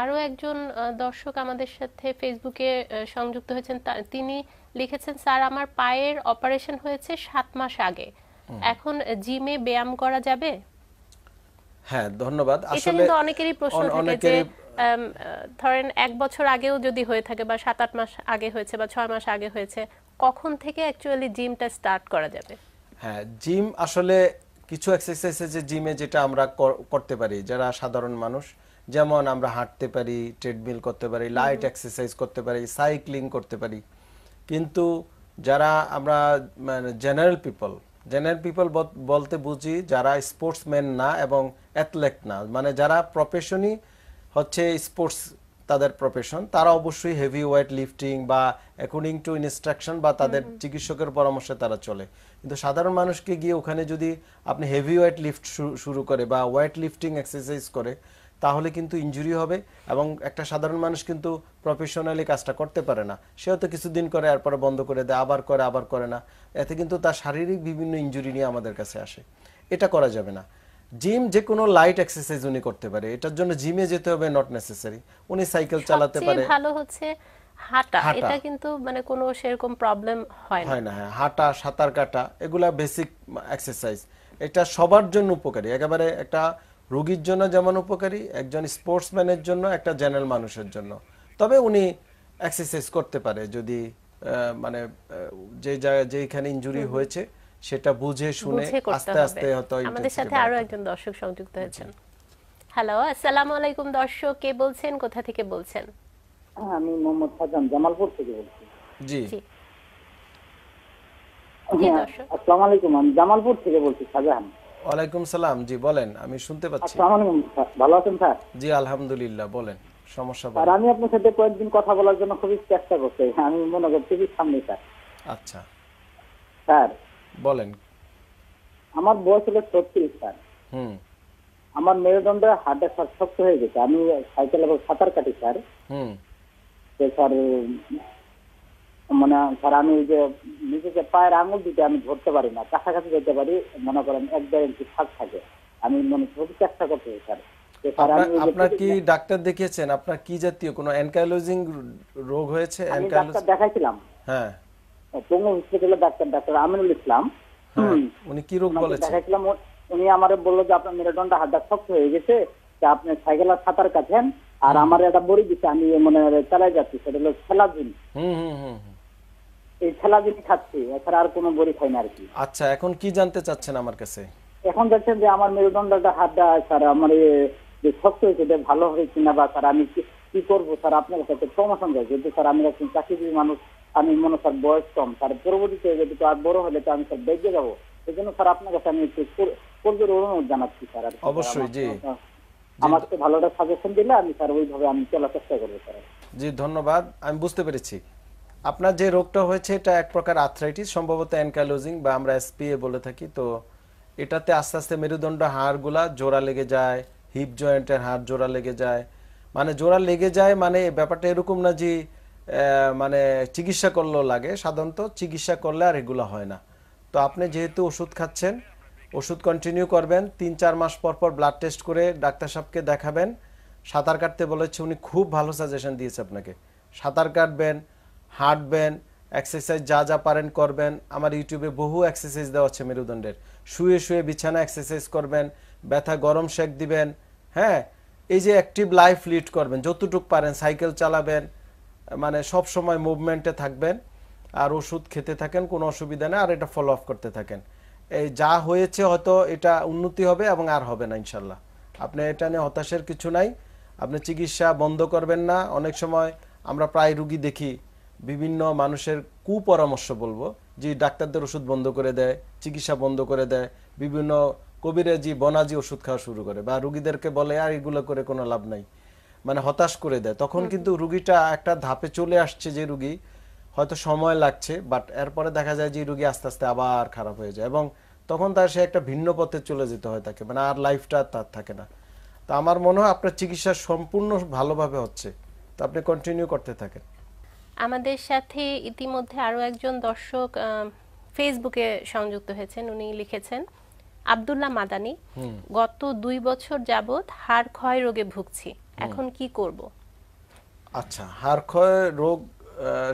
আরও একজন দর্শক আমাদের সাথে ফেসবুকে সংযুক্ত হয়েছেন তিনি লিখেছেন স্যার আমার পায়ের অপারেশন হয়েছে সাত মাস আগে এখন জিমে ব্যায়াম করা যাবে হ্যাঁ ধন্যবাদ আসলে অনেকেরই প্রশ্ন থাকে যে ধরেন এক বছর আগেও যদি হয়ে থাকে বা সাত আট মাস আগে হয়েছে বা ছয় মাস আগে হয়েছে কখন থেকে অ্যাকচুয়ালি জিমটা স্টার্ট করা যাবে হ্যাঁ জিম আসলে কিছু এক্সারসাইজ আছে জিমে যেটা আমরা করতে পারি যারা সাধারণ মানুষ যেমন আমরা হাঁটতে পারি ট্রেডমিল করতে পারি লাইট এক্সারসাইজ করতে পারি সাইক্লিং করতে পারি কিন্তু যারা আমরা মানে জেনারেল পিপল জেনারেল পিপল বলতে বুঝি যারা স্পোর্টসম্যান না এবং অ্যাথলেট না মানে যারা প্রফেশনই হচ্ছে স্পোর্টস তাদের প্রফেশন তারা অবশ্যই হেভি ওয়েট লিফটিং বা অ্যাকর্ডিং টু ইনস্ট্রাকশন বা তাদের চিকিৎসকের পরামর্শে তারা চলে কিন্তু সাধারণ মানুষকে গিয়ে ওখানে যদি আপনি হেভি ওয়েট লিফট শুরু করে বা ওয়েট লিফটিং এক্সারসাইজ করে তাহলে কিন্তু ইঞ্জুরি হবে এবং একটা সাধারণ মানুষ কিন্তু প্রফেশনালি কাজটা করতে পারে না সে হয়তো কিছুদিন করে এরপরে বন্ধ করে দেয় আবার করে আবার করে না এতে কিন্তু তার শারীরিক বিভিন্ন ইঞ্জুরি নিয়ে আমাদের কাছে আসে এটা করা যাবে না জিম যে কোনো লাইট এক্সারসাইজ উনি করতে পারে এটার জন্য জিমে যেতে হবে নট নেসেসারি উনি সাইকেল চালাতে পারে ভালো হচ্ছে হাঁটা এটা কিন্তু মানে কোনো সেরকম প্রবলেম হয় না হয় না হ্যাঁ। হাঁটা সাঁতার কাটা এগুলা বেসিক এক্সারসাইজ এটা সবার জন্য উপকারী একেবারে একটা রুগীর জন্য যেমন উপকারী একজন স্পোর্টসম্যানের জন্য একটা জেনারেল মানুষের জন্য তবে উনি এক্সারসাইজ করতে পারে যদি মানে যে জায়গায় যেখানে ইনজুরি হয়েছে সেটা বুঝে শুনে আস্তে আস্তে হয়তো আমাদের সাথে আরো একজন দর্শক সংযুক্ত হয়েছেন হ্যালো আসসালামু আলাইকুম দর্শক কে বলছেন কোথা থেকে বলছেন আমি মোহাম্মদ ফাজান জামালপুর থেকে বলছি জি হ্যাঁ, আসসালামু আলাইকুম আমি জামালপুর থেকে বলছি শাহজাহান ওয়ালাইকুম সালাম জি বলেন আমি শুনতে পাচ্ছি ভালো আছেন স্যার জি আলহামদুলিল্লাহ বলেন সমস্যা স্যার আমি আপনার সাথে কয়েকদিন কথা বলার জন্য খুবই চেষ্টা করছি হ্যাঁ, আমি মনে করছি কি সামনে স্যার আচ্ছা স্যার বলেন আমার বয়স হলো ছত্রিশ স্যার হুম আমার মেরুদণ্ড হাটে শক্ত হয়ে গেছে আমি সাইকেল সাঁতার কাটি স্যার হুম স্যার মানে স্যার আমি যে নিজেকে পায়ের আঙুল দিতে আমি ধরতে পারি না কাছাকাছি যেতে পারি মনে করেন এক দেড় ইঞ্চি ফাঁক থাকে আমি মনে করি চেষ্টা করতে স্যার আপনার কি ইয়ে ডাক্তার দেখিয়েছেন আপনার কি জাতীয় কোনো অ্যানকাইলোজিং রোগ হয়েছে দেখাইছিলাম হ্যাঁ পঙ্গু হসপিটালে ডাক্তার ডাক্তার আমিনুল ইসলাম হ্যাঁ। উনি কি রোগ বলেছেন দেখাইছিলাম উনি আমারে বললো যে আপনার মেরুদণ্ডটা হাত শক্ত হয়ে গেছে যে আপনি সাইকেল ছাতার কাটেন আর আমার একটা বড়ি দিচ্ছে আমি মানে চালাই যাচ্ছি সেটা হলো খেলাধুল হুম হুম হুম এই খাচ্ছি এছাড়া আর কোনো বড়ি খাই না আর কি আচ্ছা এখন কি জানতে চাচ্ছেন আমার কাছে এখন যে আমার মেরুদণ্ডটা স্যার আমার যে শক্ত হয়েছে এটা ভালো হয়েছে না বা স্যার আমি কি করবো স্যার আপনার প্রমোশন যায় যেহেতু স্যার আমি একজন চাকরিজীবী মানুষ আমি মনে স্যার বয়স কম স্যার পরবর্তীতে যদি আর বড় হলে তো আমি স্যার যাবো জন্য স্যার আপনার কাছে আমি একটু অনুরোধ জানাচ্ছি স্যার আর অবশ্যই জি আমার তো ভালো একটা সাজেশন দিলে আমি স্যার ওইভাবে আমি চলার চেষ্টা করবো স্যার জি ধন্যবাদ আমি বুঝতে পেরেছি আপনার যে রোগটা হয়েছে এটা এক প্রকার আর্থ্রাইটিস সম্ভবত অ্যানকালোজিং বা আমরা এসপিএ বলে থাকি তো এটাতে আস্তে আস্তে মেরুদণ্ড হাড়গুলা জোড়া লেগে যায় হিপ জয়েন্টের হাড় জোড়া লেগে যায় মানে জোড়া লেগে যায় মানে ব্যাপারটা এরকম না যে মানে চিকিৎসা করলেও লাগে সাধারণত চিকিৎসা করলে আর এগুলো হয় না তো আপনি যেহেতু ওষুধ খাচ্ছেন ওষুধ কন্টিনিউ করবেন তিন চার মাস পর পর ব্লাড টেস্ট করে ডাক্তার সাহেবকে দেখাবেন সাঁতার কাটতে বলেছে উনি খুব ভালো সাজেশন দিয়েছে আপনাকে সাঁতার কাটবেন হাঁটবেন এক্সারসাইজ যা যা পারেন করবেন আমার ইউটিউবে বহু এক্সারসাইজ দেওয়া আছে মেরুদণ্ডের শুয়ে শুয়ে বিছানা এক্সারসাইজ করবেন ব্যথা গরম শেক দিবেন হ্যাঁ এই যে অ্যাক্টিভ লাইফ লিড করবেন যতটুক পারেন সাইকেল চালাবেন মানে সব সময় মুভমেন্টে থাকবেন আর ওষুধ খেতে থাকেন কোনো অসুবিধা নেই আর এটা ফলো আপ করতে থাকেন এই যা হয়েছে হয়তো এটা উন্নতি হবে এবং আর হবে না ইনশাল্লাহ আপনি এটা নিয়ে হতাশের কিছু নাই আপনি চিকিৎসা বন্ধ করবেন না অনেক সময় আমরা প্রায় রুগী দেখি বিভিন্ন মানুষের কুপরামর্শ বলবো যে ডাক্তারদের ওষুধ বন্ধ করে দেয় চিকিৎসা বন্ধ করে দেয় বিভিন্ন কবিরাজি বনাজি ওষুধ খাওয়া শুরু করে বা রুগীদেরকে বলে আর এগুলো করে কোনো লাভ নাই মানে হতাশ করে দেয় তখন কিন্তু রুগীটা একটা ধাপে চলে আসছে যে রুগী হয়তো সময় লাগছে বাট এরপরে দেখা যায় যে রুগী আস্তে আস্তে আবার খারাপ হয়ে যায় এবং তখন তার সে একটা ভিন্ন পথে চলে যেতে হয় তাকে মানে আর লাইফটা তার থাকে না তা আমার মনে হয় আপনার চিকিৎসা সম্পূর্ণ ভালোভাবে হচ্ছে তা আপনি কন্টিনিউ করতে থাকেন আমাদের সাথে ইতিমধ্যে আরও একজন দর্শক ফেসবুকে সংযুক্ত হয়েছেন উনি লিখেছেন আবদুল্লাহ মাদানি গত দুই বছর যাবৎ হাড় ক্ষয় রোগে ভুগছি এখন কি করব আচ্ছা হাড় ক্ষয় রোগ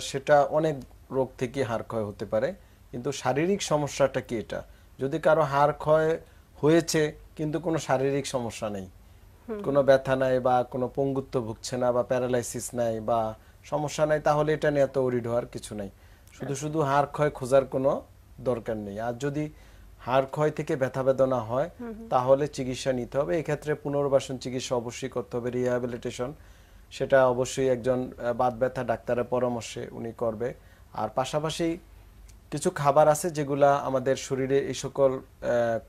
সেটা অনেক রোগ থেকে হাড় ক্ষয় হতে পারে কিন্তু শারীরিক সমস্যাটা কি এটা যদি কারো হাড় ক্ষয় হয়েছে কিন্তু কোনো শারীরিক সমস্যা নেই কোনো ব্যথা নাই বা কোনো পঙ্গুত্ব ভুগছে না বা প্যারালাইসিস নাই বা সমস্যা নাই তাহলে এটা নিয়ে এত ওরিড হওয়ার কিছু নাই শুধু হ্যাঁ। শুধু হাড় ক্ষয় খোঁজার কোনো দরকার নেই আর যদি হাড় ক্ষয় থেকে ব্যথা বেদনা হয় তাহলে চিকিৎসা নিতে হবে এক্ষেত্রে পুনর্বাসন চিকিৎসা অবশ্যই করতে হবে রিহ্যাবিলিটেশন সেটা অবশ্যই একজন বাদ ব্যথা ডাক্তারের পরামর্শে উনি করবে আর পাশাপাশি কিছু খাবার আছে যেগুলা আমাদের শরীরে এই সকল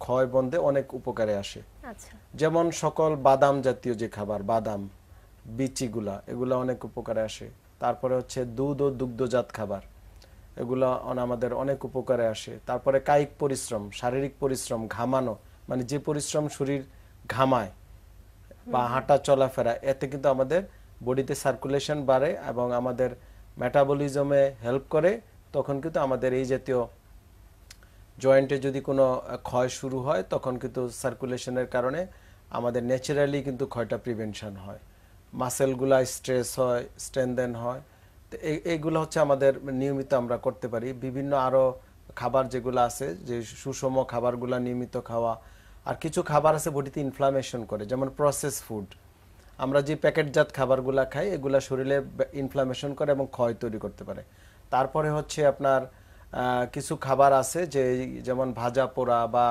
ক্ষয় বন্ধে অনেক উপকারে আসে আচ্ছা। যেমন সকল বাদাম জাতীয় যে খাবার বাদাম বিচিগুলা এগুলা অনেক উপকারে আসে তারপরে হচ্ছে দুধ ও দুগ্ধজাত খাবার এগুলো আমাদের অনেক উপকারে আসে তারপরে কায়িক পরিশ্রম শারীরিক পরিশ্রম ঘামানো মানে যে পরিশ্রম শরীর ঘামায় বা হাঁটা চলাফেরা এতে কিন্তু আমাদের বডিতে সার্কুলেশন বাড়ে এবং আমাদের মেটাবলিজমে হেল্প করে তখন কিন্তু আমাদের এই জাতীয় জয়েন্টে যদি কোনো ক্ষয় শুরু হয় তখন কিন্তু সার্কুলেশনের কারণে আমাদের ন্যাচারালি কিন্তু ক্ষয়টা প্রিভেনশন হয় মাসেলগুলা স্ট্রেস হয় স্ট্রেনদেন হয় তো এইগুলো হচ্ছে আমাদের নিয়মিত আমরা করতে পারি বিভিন্ন আরও খাবার যেগুলো আছে যে সুষম খাবারগুলো নিয়মিত খাওয়া আর কিছু খাবার আছে বডিতে ইনফ্লামেশন করে যেমন প্রসেস ফুড আমরা যে প্যাকেটজাত খাবারগুলো খাই এগুলো শরীরে ইনফ্লামেশন করে এবং ক্ষয় তৈরি করতে পারে তারপরে হচ্ছে আপনার কিছু খাবার আছে যে যেমন ভাজা পোড়া বা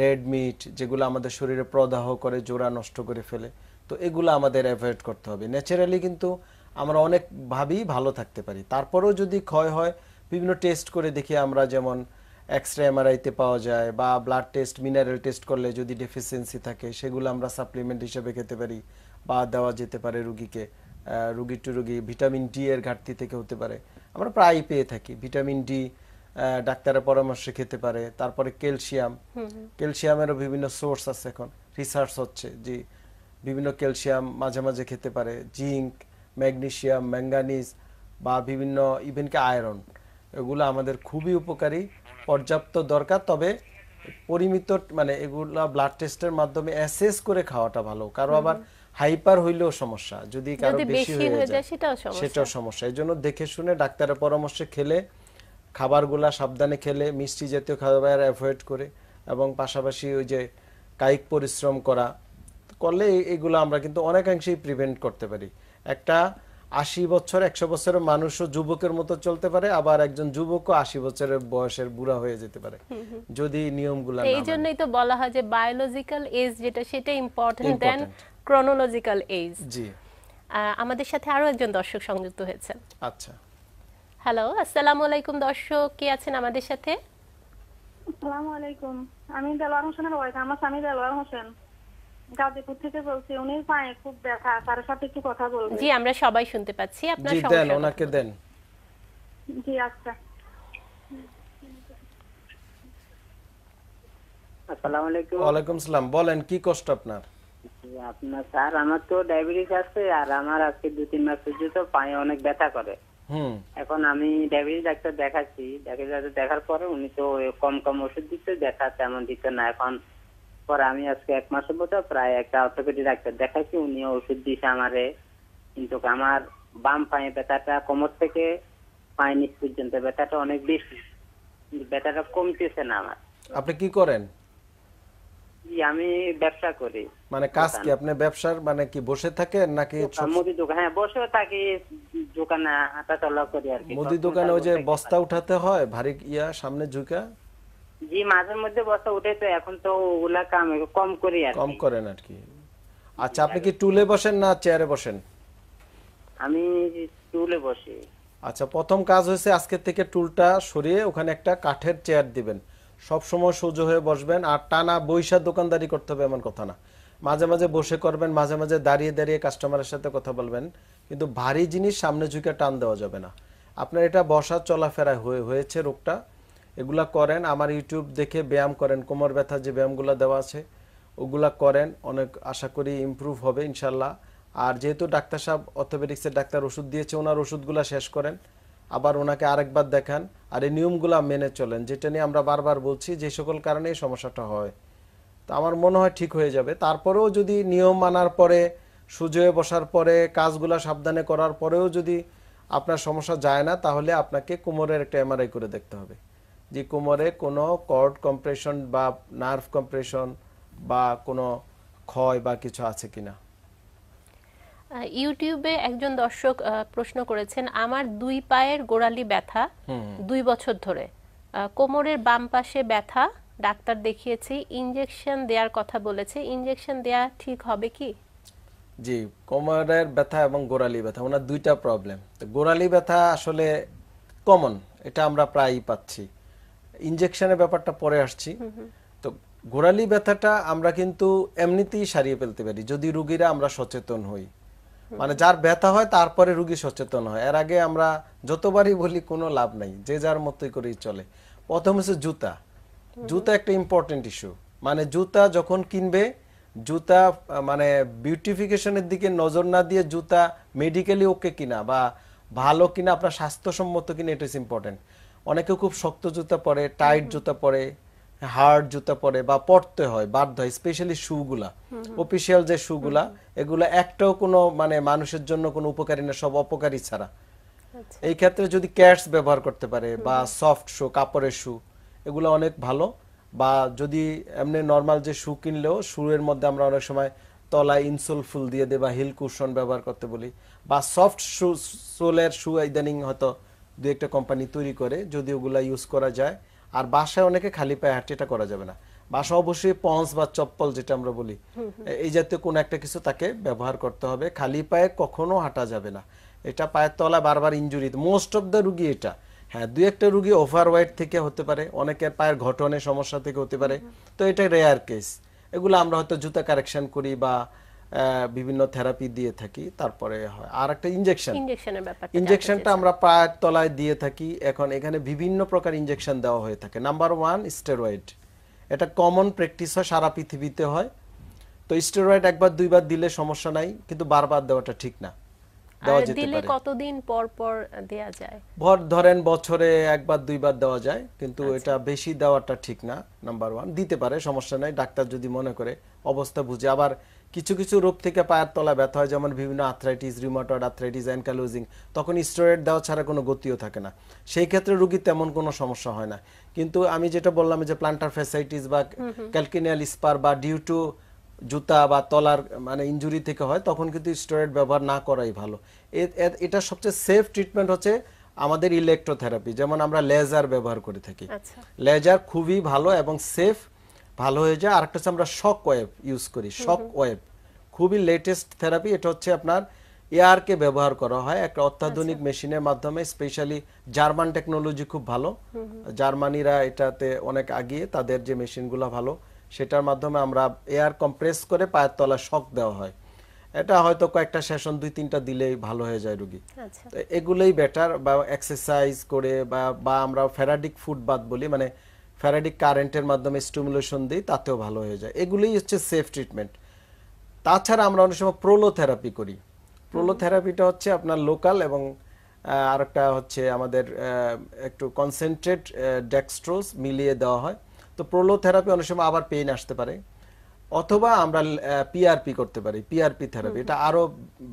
রেড মিট যেগুলো আমাদের শরীরে প্রদাহ করে জোড়া নষ্ট করে ফেলে তো এগুলো আমাদের অ্যাভয়েড করতে হবে ন্যাচারালি কিন্তু আমরা অনেকভাবেই ভালো থাকতে পারি তারপরেও যদি ক্ষয় হয় বিভিন্ন টেস্ট করে দেখি আমরা যেমন এক্স রে এমআরআইতে পাওয়া যায় বা ব্লাড টেস্ট মিনারেল টেস্ট করলে যদি ডেফিসিয়েন্সি থাকে সেগুলো আমরা সাপ্লিমেন্ট হিসেবে খেতে পারি বা দেওয়া যেতে পারে রুগীকে রুগী টু রুগী ভিটামিন ডি এর ঘাটতি থেকে হতে পারে আমরা প্রায়ই পেয়ে থাকি ভিটামিন ডি ডাক্তারের পরামর্শে খেতে পারে তারপরে ক্যালসিয়াম ক্যালসিয়ামেরও বিভিন্ন সোর্স আছে এখন রিসার্চ হচ্ছে যে বিভিন্ন ক্যালসিয়াম মাঝে মাঝে খেতে পারে জিঙ্ক ম্যাগনেশিয়াম ম্যাঙ্গানিজ বা বিভিন্ন ইভেনকে আয়রন এগুলো আমাদের খুবই উপকারী পর্যাপ্ত দরকার তবে পরিমিত মানে এগুলো ব্লাড টেস্টের মাধ্যমে অ্যাসেস করে খাওয়াটা ভালো কারো আবার হাইপার হইলেও সমস্যা যদি কারো বেশি হয়ে যায় সেটাও সমস্যা এই জন্য দেখে শুনে ডাক্তারের পরামর্শে খেলে খাবারগুলা সাবধানে খেলে মিষ্টি জাতীয় খাবার অ্যাভয়েড করে এবং পাশাপাশি ওই যে কায়িক পরিশ্রম করা করলে এগুলো আমরা কিন্তু অনেকাংশেই প্রিভেন্ট করতে পারি একটা আশি বছর একশো বছরের মানুষও যুবকের মতো চলতে পারে আবার একজন যুবকও আশি বছরের বয়সের বুড়া হয়ে যেতে পারে যদি নিয়মগুলো এই মানে। জন্যই তো বলা হয় যে বায়োলজিক্যাল এজ যেটা সেটা ইম্পর্টেন্ট দেন ক্রনোলজিক্যাল এজ জি আমাদের সাথে আরো একজন দর্শক সংযুক্ত হয়েছেন আচ্ছা হ্যালো আসসালামু আলাইকুম দর্শক কে আছেন আমাদের সাথে আসসালামু আলাইকুম আমি দেলোয়ার হোসেনের ওয়াইফ আমার স্বামী দেলোয়ার হোসেন গাজীপুর থেকে বলছি উনি পায়ে খুব ব্যথা তার সাথে একটু কথা জি আমরা সবাই শুনতে পাচ্ছি আপনার সমস্যা জি দেন ওনাকে দেন জি আচ্ছা আসসালামু আলাইকুম ওয়ালাইকুম সালাম বলেন কি কষ্ট আপনার আপনার স্যার আমার তো ডায়াবেটিস আছে আর আমার আজকে দু তিন মাস পর্যন্ত পায়ে অনেক ব্যথা করে এখন আমি ডায়াবেটিস ডাক্তার দেখাচ্ছি ডাক্তার দেখার পরে উনি তো কম কম ওষুধ দিচ্ছে দেখা তেমন দিচ্ছে না এখন পরে আমি আজকে এক মাসের মতো প্রায় একটা অর্থোপেডি ডাক্তার দেখাইছি উনি ওষুধ দিয়েছে আমারে কিন্তু আমার বাম পায়ে ব্যথাটা কোমর থেকে পায়ে নিচ পর্যন্ত ব্যথাটা অনেক বেশি ব্যথাটা কমতেছে না আমার আপনি কি করেন আমি ব্যবসা করি মানে কাজ কি আপনি ব্যবসার মানে কি বসে থাকেন নাকি মুদি দোকান হ্যাঁ বসে থাকি দোকানে হাঁটা চলা করি আর কি মুদি দোকানে ওই যে বস্তা উঠাতে হয় ভারী ইয়া সামনে ঝুঁকা জি মাঝের মধ্যে বসা উঠে তো এখন তো ওগুলা কাম কম করি আর কম করেন আর কি আচ্ছা আপনি কি টুলে বসেন না চেয়ারে বসেন আমি টুলে বসি আচ্ছা প্রথম কাজ হয়েছে আজকে থেকে টুলটা সরিয়ে ওখানে একটা কাঠের চেয়ার দিবেন সব সময় সোজো হয়ে বসবেন আর টানা বৈশা দোকানদারি করতে হবে এমন কথা না মাঝে মাঝে বসে করবেন মাঝে মাঝে দাঁড়িয়ে দাঁড়িয়ে কাস্টমারের সাথে কথা বলবেন কিন্তু ভারী জিনিস সামনে ঝুঁকে টান দেওয়া যাবে না আপনার এটা বসা চলাফেরা হয়ে হয়েছে রোগটা এগুলা করেন আমার ইউটিউব দেখে ব্যায়াম করেন কোমর ব্যথা যে ব্যায়ামগুলো দেওয়া আছে ওগুলা করেন অনেক আশা করি ইম্প্রুভ হবে ইনশাল্লাহ আর যেহেতু ডাক্তার সাহেব অর্থোপেডিক্সের ডাক্তার ওষুধ দিয়েছে ওনার ওষুধগুলো শেষ করেন আবার ওনাকে আরেকবার দেখান আর এই নিয়মগুলো মেনে চলেন যেটা নিয়ে আমরা বারবার বলছি যে সকল কারণে এই সমস্যাটা হয় তো আমার মনে হয় ঠিক হয়ে যাবে তারপরেও যদি নিয়ম মানার পরে সুযোগে বসার পরে কাজগুলো সাবধানে করার পরেও যদি আপনার সমস্যা যায় না তাহলে আপনাকে কোমরের একটা এমআরআই করে দেখতে হবে যে কোমরে কোনো কর্ড কম্প্রেশন বা নার্ভ কম্প্রেশন বা কোনো ক্ষয় বা কিছু আছে কিনা ইউটিউবে একজন দর্শক প্রশ্ন করেছেন আমার দুই পায়ের গোড়ালি ব্যথা দুই বছর ধরে কোমরের বাম পাশে ব্যথা ডাক্তার দেখিয়েছি ইনজেকশন দেওয়ার কথা বলেছে ইনজেকশন দেওয়া ঠিক হবে কি জি কোমরের ব্যথা এবং গোড়ালি ব্যথা ওনার দুইটা প্রবলেম তো গোড়ালি ব্যথা আসলে কমন এটা আমরা প্রায়ই পাচ্ছি ইনজেকশনের ব্যাপারটা পরে আসছি তো গোড়ালি ব্যথাটা আমরা কিন্তু এমনিতেই সারিয়ে ফেলতে পারি যদি রুগীরা আমরা সচেতন হই মানে যার ব্যথা হয় তারপরে রুগী সচেতন হয় এর আগে আমরা যতবারই বলি কোনো লাভ নাই যে যার মতোই করেই চলে প্রথম হচ্ছে জুতা জুতা একটা ইম্পর্টেন্ট ইস্যু মানে জুতা যখন কিনবে জুতা মানে বিউটিফিকেশনের দিকে নজর না দিয়ে জুতা মেডিকেলি ওকে কিনা বা ভালো কিনা আপনার স্বাস্থ্যসম্মত কিনা এটা ইজ ইম্পর্টেন্ট অনেকে খুব শক্ত জুতা পরে টাইট জুতা পরে হার্ড জুতা পরে বা পরতে হয় বাধ্য হয় স্পেশালি শুগুলা অফিসিয়াল যে শুগুলা এগুলা একটাও কোনো মানে মানুষের জন্য কোনো উপকারী না সব অপকারী ছাড়া আচ্ছা। এই ক্ষেত্রে যদি ক্যাটস ব্যবহার করতে পারে বা সফট শু কাপড়ের শু এগুলো অনেক ভালো বা যদি এমনি নর্মাল যে শু কিনলেও শুয়ের মধ্যে আমরা অনেক সময় তলায় ইনসোল ফুল দিয়ে দেবা বা হিল কুশন ব্যবহার করতে বলি বা সফট শু সোলের শু ইদানিং হয়তো দু একটা কোম্পানি তৈরি করে যদি ওগুলা ইউজ করা যায় আর বাসায় অনেকে খালি পায়ে হাঁটে এটা করা যাবে না বাসা অবশ্যই পঞ্চ বা চপ্পল যেটা আমরা বলি এই জাতীয় কোনো একটা কিছু তাকে ব্যবহার করতে হবে খালি পায়ে কখনো হাঁটা যাবে না এটা পায়ের তলা বারবার ইঞ্জুরি মোস্ট অফ দ্য রুগী এটা হ্যাঁ দু একটা রুগী ওভার ওয়েট থেকে হতে পারে অনেকের পায়ের ঘটনের সমস্যা থেকে হতে পারে তো এটা রেয়ার কেস এগুলো আমরা হয়তো জুতা কারেকশন করি বা বিভিন্ন থেরাপি দিয়ে থাকি তারপরে হয় আর একটা ইনজেকশন ইনজেকশনের ব্যাপারটা ইনজেকশনটা আমরা পায়ের তলায় দিয়ে থাকি এখন এখানে বিভিন্ন প্রকার ইনজেকশন দেওয়া হয়ে থাকে নাম্বার ওয়ান স্টেরয়েড এটা কমন প্র্যাকটিস হয় সারা পৃথিবীতে হয় তো স্টেরয়েড একবার দুইবার দিলে সমস্যা নাই কিন্তু বারবার দেওয়াটা ঠিক না দেওয়া যেতে পারে কতদিন পর পর দেয়া ধরেন বছরে একবার দুইবার দেওয়া যায় কিন্তু আচ্ছা। এটা বেশি দেওয়াটা ঠিক না নাম্বার ওয়ান দিতে পারে সমস্যা নাই ডাক্তার যদি মনে করে অবস্থা বুঝে আবার কিছু কিছু রোগ থেকে পায়ের তলা ব্যথা হয় যেমন বিভিন্ন আর্থ্রাইটিস রিউমাটয়েড আর্থ্রাইটিস অ্যানকালোজিং তখন স্টেরয়েড দেওয়া ছাড়া কোনো গতিও থাকে না সেই ক্ষেত্রে রুগীর তেমন কোনো সমস্যা হয় না কিন্তু আমি যেটা বললাম যে প্লান্টার ফেসাইটিস বা ক্যালকিনিয়াল স্পার বা ডিউ টু জুতা বা তলার মানে ইঞ্জুরি থেকে হয় তখন কিন্তু স্টেরয়েড ব্যবহার না করাই ভালো এটা সবচেয়ে সেফ ট্রিটমেন্ট হচ্ছে আমাদের ইলেকট্রোথেরাপি যেমন আমরা লেজার ব্যবহার করে থাকি লেজার আচ্ছা। খুবই ভালো এবং সেফ ভালো হয়ে যায় আরেকটা হচ্ছে আমরা শক ওয়েভ ইউজ করি শক ওয়েভ খুবই লেটেস্ট থেরাপি এটা হচ্ছে আপনার কে ব্যবহার করা হয় একটা অত্যাধুনিক আচ্ছা। মেশিনের মাধ্যমে স্পেশালি জার্মান টেকনোলজি খুব ভালো জার্মানিরা এটাতে অনেক আগিয়ে তাদের যে মেশিনগুলো ভালো সেটার মাধ্যমে আমরা এয়ার কম্প্রেস করে পায়ের তলা শক দেওয়া হয় এটা হয়তো কয়েকটা সেশন দুই তিনটা দিলেই ভালো হয়ে যায় রুগী আচ্ছা। এগুলোই বেটার বা এক্সারসাইজ করে বা বা আমরা ফেরাডিক ফুড বাদ বলি মানে ফ্যারাডিক কারেন্টের মাধ্যমে স্টিমুলেশন দিই তাতেও ভালো হয়ে যায় এগুলোই হচ্ছে সেফ ট্রিটমেন্ট তাছাড়া আমরা অনেক সময় প্রোলোথেরাপি করি প্রোলোথেরাপিটা হচ্ছে আপনার লোকাল এবং আর একটা হচ্ছে আমাদের একটু কনসেন্ট্রেট ডেক্সট্রোস মিলিয়ে দেওয়া হয় তো প্রোলোথেরাপি অনেক সময় আবার পেইন আসতে পারে অথবা আমরা পিআরপি করতে পারি পিআরপি থেরাপি এটা আরো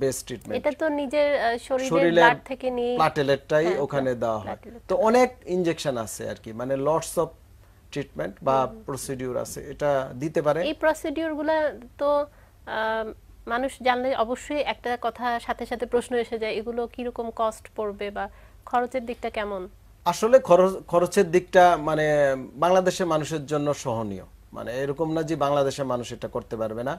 বেস্ট ট্রিটমেন্ট এটা তো নিজের শরীরের ব্লাড থেকে নিয়ে প্লাটেলেটটাই হ্যাঁ, ওখানে দেওয়া হয় তো অনেক ইনজেকশন আছে আর কি মানে লটস অফ ট্রিটমেন্ট বা প্রসিডিউর আছে এটা দিতে পারে এই প্রসিডিউরগুলো তো মানুষ জানলে অবশ্যই একটা কথা সাথে সাথে প্রশ্ন এসে যায় এগুলো কিরকম কস্ট পড়বে বা খরচের দিকটা কেমন আসলে খরচের দিকটা মানে বাংলাদেশের মানুষের জন্য সহনীয় মানে এরকম না যে বাংলাদেশের মানুষ এটা করতে পারবে না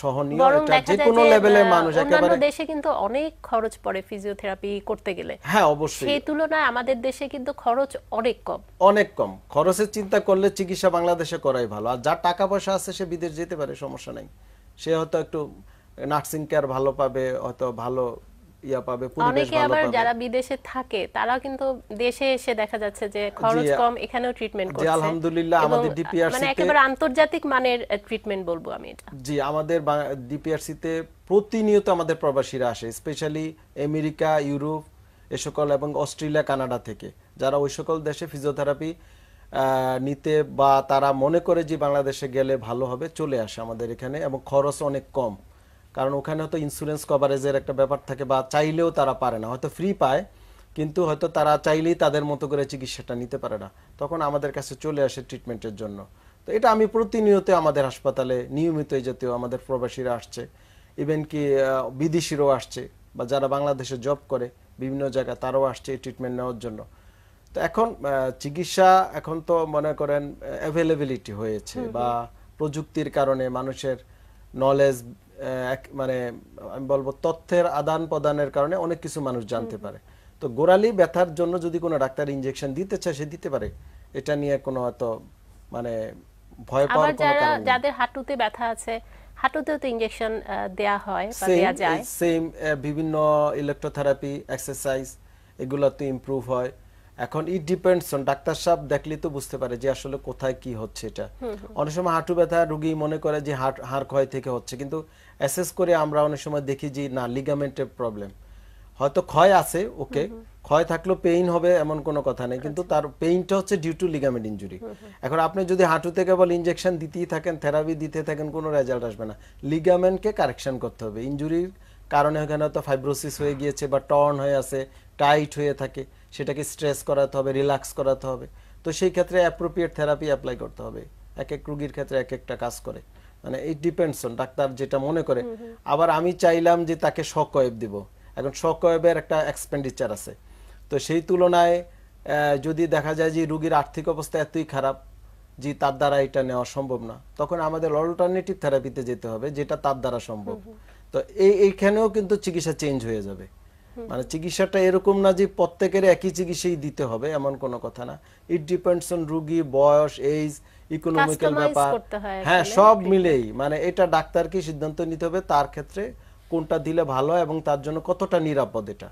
সহনীয় এটা যে কোনো লেভেলে মানুষ একেবারে দেশে কিন্তু অনেক খরচ পড়ে ফিজিওথেরাপি করতে গেলে হ্যাঁ অবশ্যই সেই তুলনায় আমাদের দেশে কিন্তু খরচ অনেক কম অনেক কম খরচের চিন্তা করলে চিকিৎসা বাংলাদেশে করাই ভালো আর যার টাকা পয়সা আছে সে বিদেশ যেতে পারে সমস্যা নাই সে হয়তো একটু নার্সিং কেয়ার ভালো পাবে হয়তো ভালো ইয়া পাবে অনেকে আবার যারা বিদেশে থাকে তারা কিন্তু দেশে এসে দেখা যাচ্ছে যে খরচ কম এখানেও ট্রিটমেন্ট করছে আলহামদুলিল্লাহ আমাদের ডিপিআরসি মানে একেবারে আন্তর্জাতিক মানের ট্রিটমেন্ট বলবো আমি এটা জি আমাদের ডিপিআরসি তে প্রতিনিয়ত আমাদের প্রবাসীরা আসে স্পেশালি আমেরিকা ইউরোপ এ সকল এবং অস্ট্রেলিয়া কানাডা থেকে যারা ওই সকল দেশে ফিজিওথেরাপি নিতে বা তারা মনে করে যে বাংলাদেশে গেলে ভালো হবে চলে আসে আমাদের এখানে এবং খরচ অনেক কম কারণ ওখানে হয়তো ইন্স্যুরেন্স কভারেজের একটা ব্যাপার থাকে বা চাইলেও তারা পারে না হয়তো ফ্রি পায় কিন্তু হয়তো তারা চাইলেই তাদের মতো করে চিকিৎসাটা নিতে পারে না তখন আমাদের কাছে চলে আসে ট্রিটমেন্টের জন্য তো এটা আমি প্রতিনিয়ত আমাদের হাসপাতালে নিয়মিত এই জাতীয় আমাদের প্রবাসীরা আসছে ইভেন কি বিদেশিরও আসছে বা যারা বাংলাদেশে জব করে বিভিন্ন জায়গায় তারাও আসছে এই ট্রিটমেন্ট নেওয়ার জন্য তো এখন চিকিৎসা এখন তো মনে করেন অ্যাভেলেবিলিটি হয়েছে বা প্রযুক্তির কারণে মানুষের নলেজ মানে আমি বলবো তথ্যের আদান প্রদানের কারণে অনেক কিছু মানুষ জানতে পারে তো গোড়ালি ব্যথার জন্য যদি কোনো ডাক্তার ইনজেকশন দিতে চায় সে দিতে পারে এটা নিয়ে কোনো অত মানে ভয় পাওয়ার কোনো কারণ নেই যাদের হাঁটুতে ব্যথা আছে হাঁটুতেও তো ইনজেকশন দেয়া হয় বা দেয়া যায় সেম বিভিন্ন ইলেকট্রোথেরাপি এক্সারসাইজ এগুলো তো ইমপ্রুভ হয় এখন ইট ডিপেন্ডস অন ডাক্তার সাহেব দেখলে তো বুঝতে পারে যে আসলে কোথায় কি হচ্ছে এটা অনেক সময় হাঁটু ব্যথা রুগী মনে করে যে হাড় হাড় ক্ষয় থেকে হচ্ছে কিন্তু অ্যাসেস করে আমরা অনেক সময় দেখি যে না লিগামেন্টের প্রবলেম হয়তো ক্ষয় আছে ওকে ক্ষয় থাকলেও পেইন হবে এমন কোনো কথা নেই কিন্তু আচ্ছা। তার পেইনটা হচ্ছে ডিউ টু লিগামেন্ট ইঞ্জুরি এখন আপনি যদি হাঁটুতে কেবল ইঞ্জেকশন দিতেই থাকেন থেরাপি দিতে থাকেন কোনো রেজাল্ট আসবে না লিগামেন্টকে কারেকশন করতে হবে ইঞ্জুরির কারণে ওখানে হয়তো ফাইব্রোসিস হয়ে গিয়েছে বা টর্ন হয়ে আছে টাইট হয়ে থাকে সেটাকে স্ট্রেস করাতে হবে রিল্যাক্স করাতে হবে তো সেই ক্ষেত্রে অ্যাপ্রোপ্রিয়েট থেরাপি অ্যাপ্লাই করতে হবে এক এক রুগীর ক্ষেত্রে এক একটা কাজ করে মানে ইট ডিপেন্ডস অন ডাক্তার যেটা মনে করে আবার আমি চাইলাম যে তাকে সকয়েব দিব এখন সকয়েবের একটা এক্সপেন্ডিচার আছে তো সেই তুলনায় যদি দেখা যায় যে রুগীর আর্থিক অবস্থা এতই খারাপ যে তার দ্বারা এটা নেওয়া সম্ভব না তখন আমাদের অল্টারনেটিভ থেরাপিতে যেতে হবে যেটা তার দ্বারা সম্ভব তো এই এইখানেও কিন্তু চিকিৎসা চেঞ্জ হয়ে যাবে মানে চিকিৎসাটা এরকম না যে প্রত্যেকের একই চিকিৎসাই দিতে হবে এমন কোনো কথা না ইট ডিপেন্ডস অন রুগী বয়স এইজ ইকোনমিক্যাল ব্যাপার হ্যাঁ সব মিলেই মানে এটা ডাক্তারকে সিদ্ধান্ত নিতে হবে তার ক্ষেত্রে কোনটা দিলে ভালো হয় এবং তার জন্য কতটা নিরাপদ এটা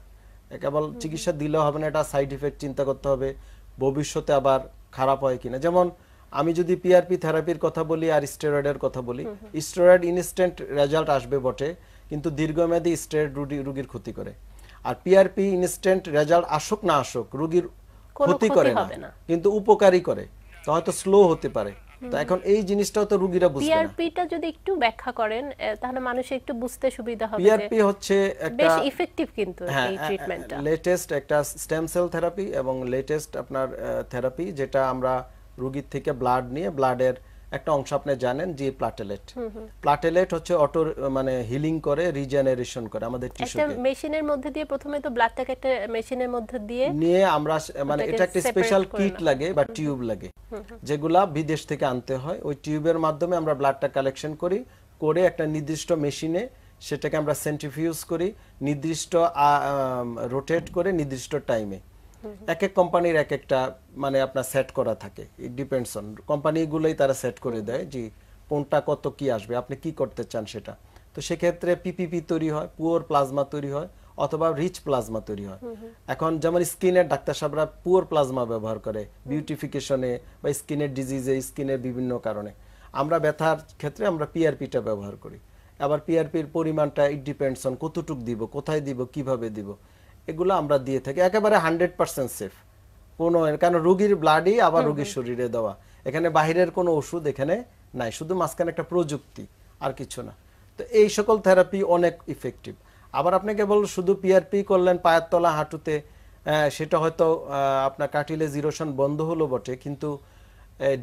কেবল চিকিৎসা দিলে হবে না এটা সাইড ইফেক্ট চিন্তা করতে হবে ভবিষ্যতে আবার খারাপ হয় কিনা যেমন আমি যদি পিআরপি থেরাপির কথা বলি আর স্টেরয়েডের কথা বলি স্টেরয়েড ইনস্ট্যান্ট রেজাল্ট আসবে বটে কিন্তু দীর্ঘমেয়াদী স্টেরয়েড রুগীর ক্ষতি করে আর পিআরপি ইনস্ট্যান্ট রেজাল্ট আসুক না আসুক রুগীর ক্ষতি করে না কিন্তু উপকারী করে তো হয়তো স্লো হতে পারে তো এখন এই জিনিসটাও তো রোগীরা বুঝবে না পিআরপিটা যদি একটু ব্যাখ্যা করেন তাহলে মানুষ একটু বুঝতে সুবিধা হবে পিআরপি হচ্ছে একটা বেশ ইফেক্টিভ কিন্তু এই ট্রিটমেন্টটা হ্যাঁ, লেটেস্ট একটা স্টেম সেল থেরাপি এবং লেটেস্ট আপনার থেরাপি যেটা আমরা রোগীর থেকে ব্লাড নিয়ে ব্লাডের একটা অংশ আপনি জানেন যে প্লাটেলেট প্লাটেলেট হচ্ছে অটো মানে হিলিং করে রিজেনারেশন করে আমাদের টিস্যুকে একটা মেশিনের মধ্যে দিয়ে প্রথমে তো ব্লাডটাকে একটা মেশিনের মধ্যে দিয়ে নিয়ে আমরা মানে এটা একটা স্পেশাল কিট লাগে বা টিউব লাগে যেগুলা বিদেশ থেকে আনতে হয় ওই টিউবের মাধ্যমে আমরা ব্লাডটা কালেকশন করি করে একটা নির্দিষ্ট মেশিনে সেটাকে আমরা সেন্ট্রিফিউজ করি নির্দিষ্ট রোটেট করে নির্দিষ্ট টাইমে এক এক কোম্পানির এক একটা মানে আপনার সেট করা থাকে ইট ডিপেন্ডস অন কোম্পানিগুলোই তারা সেট করে দেয় যে কোনটা কত কি আসবে আপনি কি করতে চান সেটা তো সেক্ষেত্রে পিপিপি তৈরি হয় পুয়োর প্লাজমা তৈরি হয় অথবা রিচ প্লাজমা তৈরি হয় এখন যেমন স্কিনের ডাক্তার সাহেবরা পুয়োর প্লাজমা ব্যবহার করে বিউটিফিকেশনে বা স্কিনের ডিজিজে স্কিনের বিভিন্ন কারণে আমরা ব্যথার ক্ষেত্রে আমরা পিআরপিটা ব্যবহার করি আবার পিআরপির পরিমাণটা ইট ডিপেন্ডস অন কতটুক দিব কোথায় দিব কিভাবে দিব এগুলো আমরা দিয়ে থাকি একেবারে হান্ড্রেড পার্সেন্ট সেফ কোনো কারণ রুগীর ব্লাডই আবার রুগীর শরীরে দেওয়া এখানে বাহিরের কোনো ওষুধ এখানে নাই শুধু মাঝখানে একটা প্রযুক্তি আর কিছু না তো এই সকল থেরাপি অনেক ইফেক্টিভ আবার আপনি কেবল শুধু পিআরপি করলেন পায়ের তলা হাঁটুতে সেটা হয়তো আপনার কাটিলে জিরোশন বন্ধ হলো বটে কিন্তু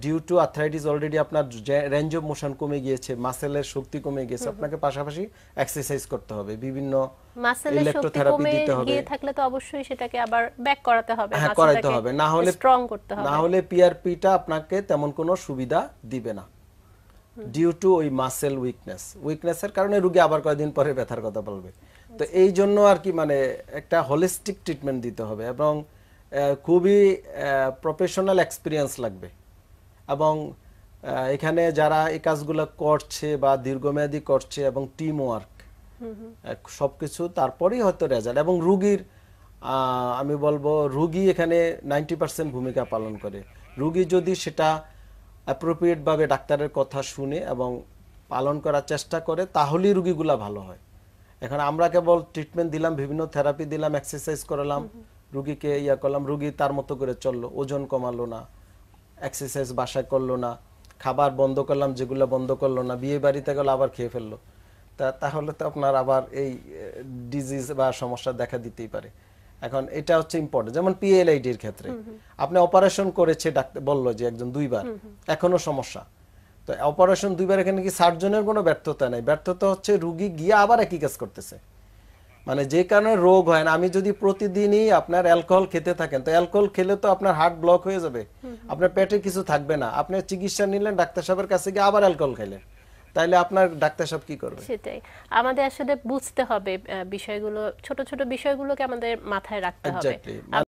ডিউ টু আর্থ্রাইটিস অলরেডি আপনার রেঞ্জ অফ মোশন কমে গিয়েছে মাসেলের শক্তি কমে গেছে আপনাকে পাশাপাশি এক্সারসাইজ করতে হবে বিভিন্ন মাসেলের শক্তি কমে গিয়ে থাকলে তো অবশ্যই সেটাকে আবার ব্যাক করাতে হবে হ্যাঁ করাতে হবে না হলে স্ট্রং করতে হবে না হলে পিআরপিটা আপনাকে তেমন কোনো সুবিধা দিবে না ডিউ টু ওই মাসেল উইকনেস উইকনেসের কারণে রোগী আবার কয়েকদিন পরে ব্যথার কথা বলবে তো এই জন্য আর কি মানে একটা হোলিস্টিক ট্রিটমেন্ট দিতে হবে এবং খুবই প্রফেশনাল এক্সপিরিয়েন্স লাগবে এবং এখানে যারা এই কাজগুলো করছে বা দীর্ঘমেয়াদী করছে এবং টিম ওয়ার্ক কিছু তারপরেই হয়তো রেজাল্ট এবং রুগীর আমি বলবো রুগী এখানে নাইনটি পার্সেন্ট ভূমিকা পালন করে রুগী যদি সেটা অ্যাপ্রোপ্রিয়েটভাবে ডাক্তারের কথা শুনে এবং পালন করার চেষ্টা করে তাহলেই রুগীগুলা ভালো হয় এখন আমরা কেবল ট্রিটমেন্ট দিলাম বিভিন্ন থেরাপি দিলাম এক্সারসাইজ করালাম রুগীকে ইয়া করলাম রুগী তার মতো করে চললো ওজন কমালো না এক্সারসাইজ বাসা করলো না খাবার বন্ধ করলাম যেগুলো বন্ধ করলো না বিয়ে বাড়িতে গেলো আবার খেয়ে ফেললো তা তাহলে তো আপনার আবার এই ডিজিজ বা সমস্যা দেখা দিতেই পারে এখন এটা হচ্ছে ইম্পর্টেন্ট যেমন পিএলআইডির ক্ষেত্রে আপনি অপারেশন করেছে ডাক্তার বললো যে একজন দুইবার এখনো সমস্যা তো অপারেশন দুইবার এখানে কি সার্জনের কোনো ব্যর্থতা নেই ব্যর্থতা হচ্ছে রুগী গিয়ে আবার একই কাজ করতেছে মানে যে কারণে রোগ হয় না আমি যদি প্রতিদিনই আপনার অ্যালকোহল খেতে থাকেন তো অ্যালকোহল খেলে তো আপনার হার্ট ব্লক হয়ে যাবে আপনার পেটে কিছু থাকবে না আপনি চিকিৎসা নিলেন ডাক্তার সাহেবের কাছে গিয়ে আবার অ্যালকোহল খাইলেন তাহলে আপনার ডাক্তার সাহেব কি করবে সেটাই আমাদের আসলে বুঝতে হবে বিষয়গুলো ছোট ছোট বিষয়গুলোকে আমাদের মাথায় রাখতে হবে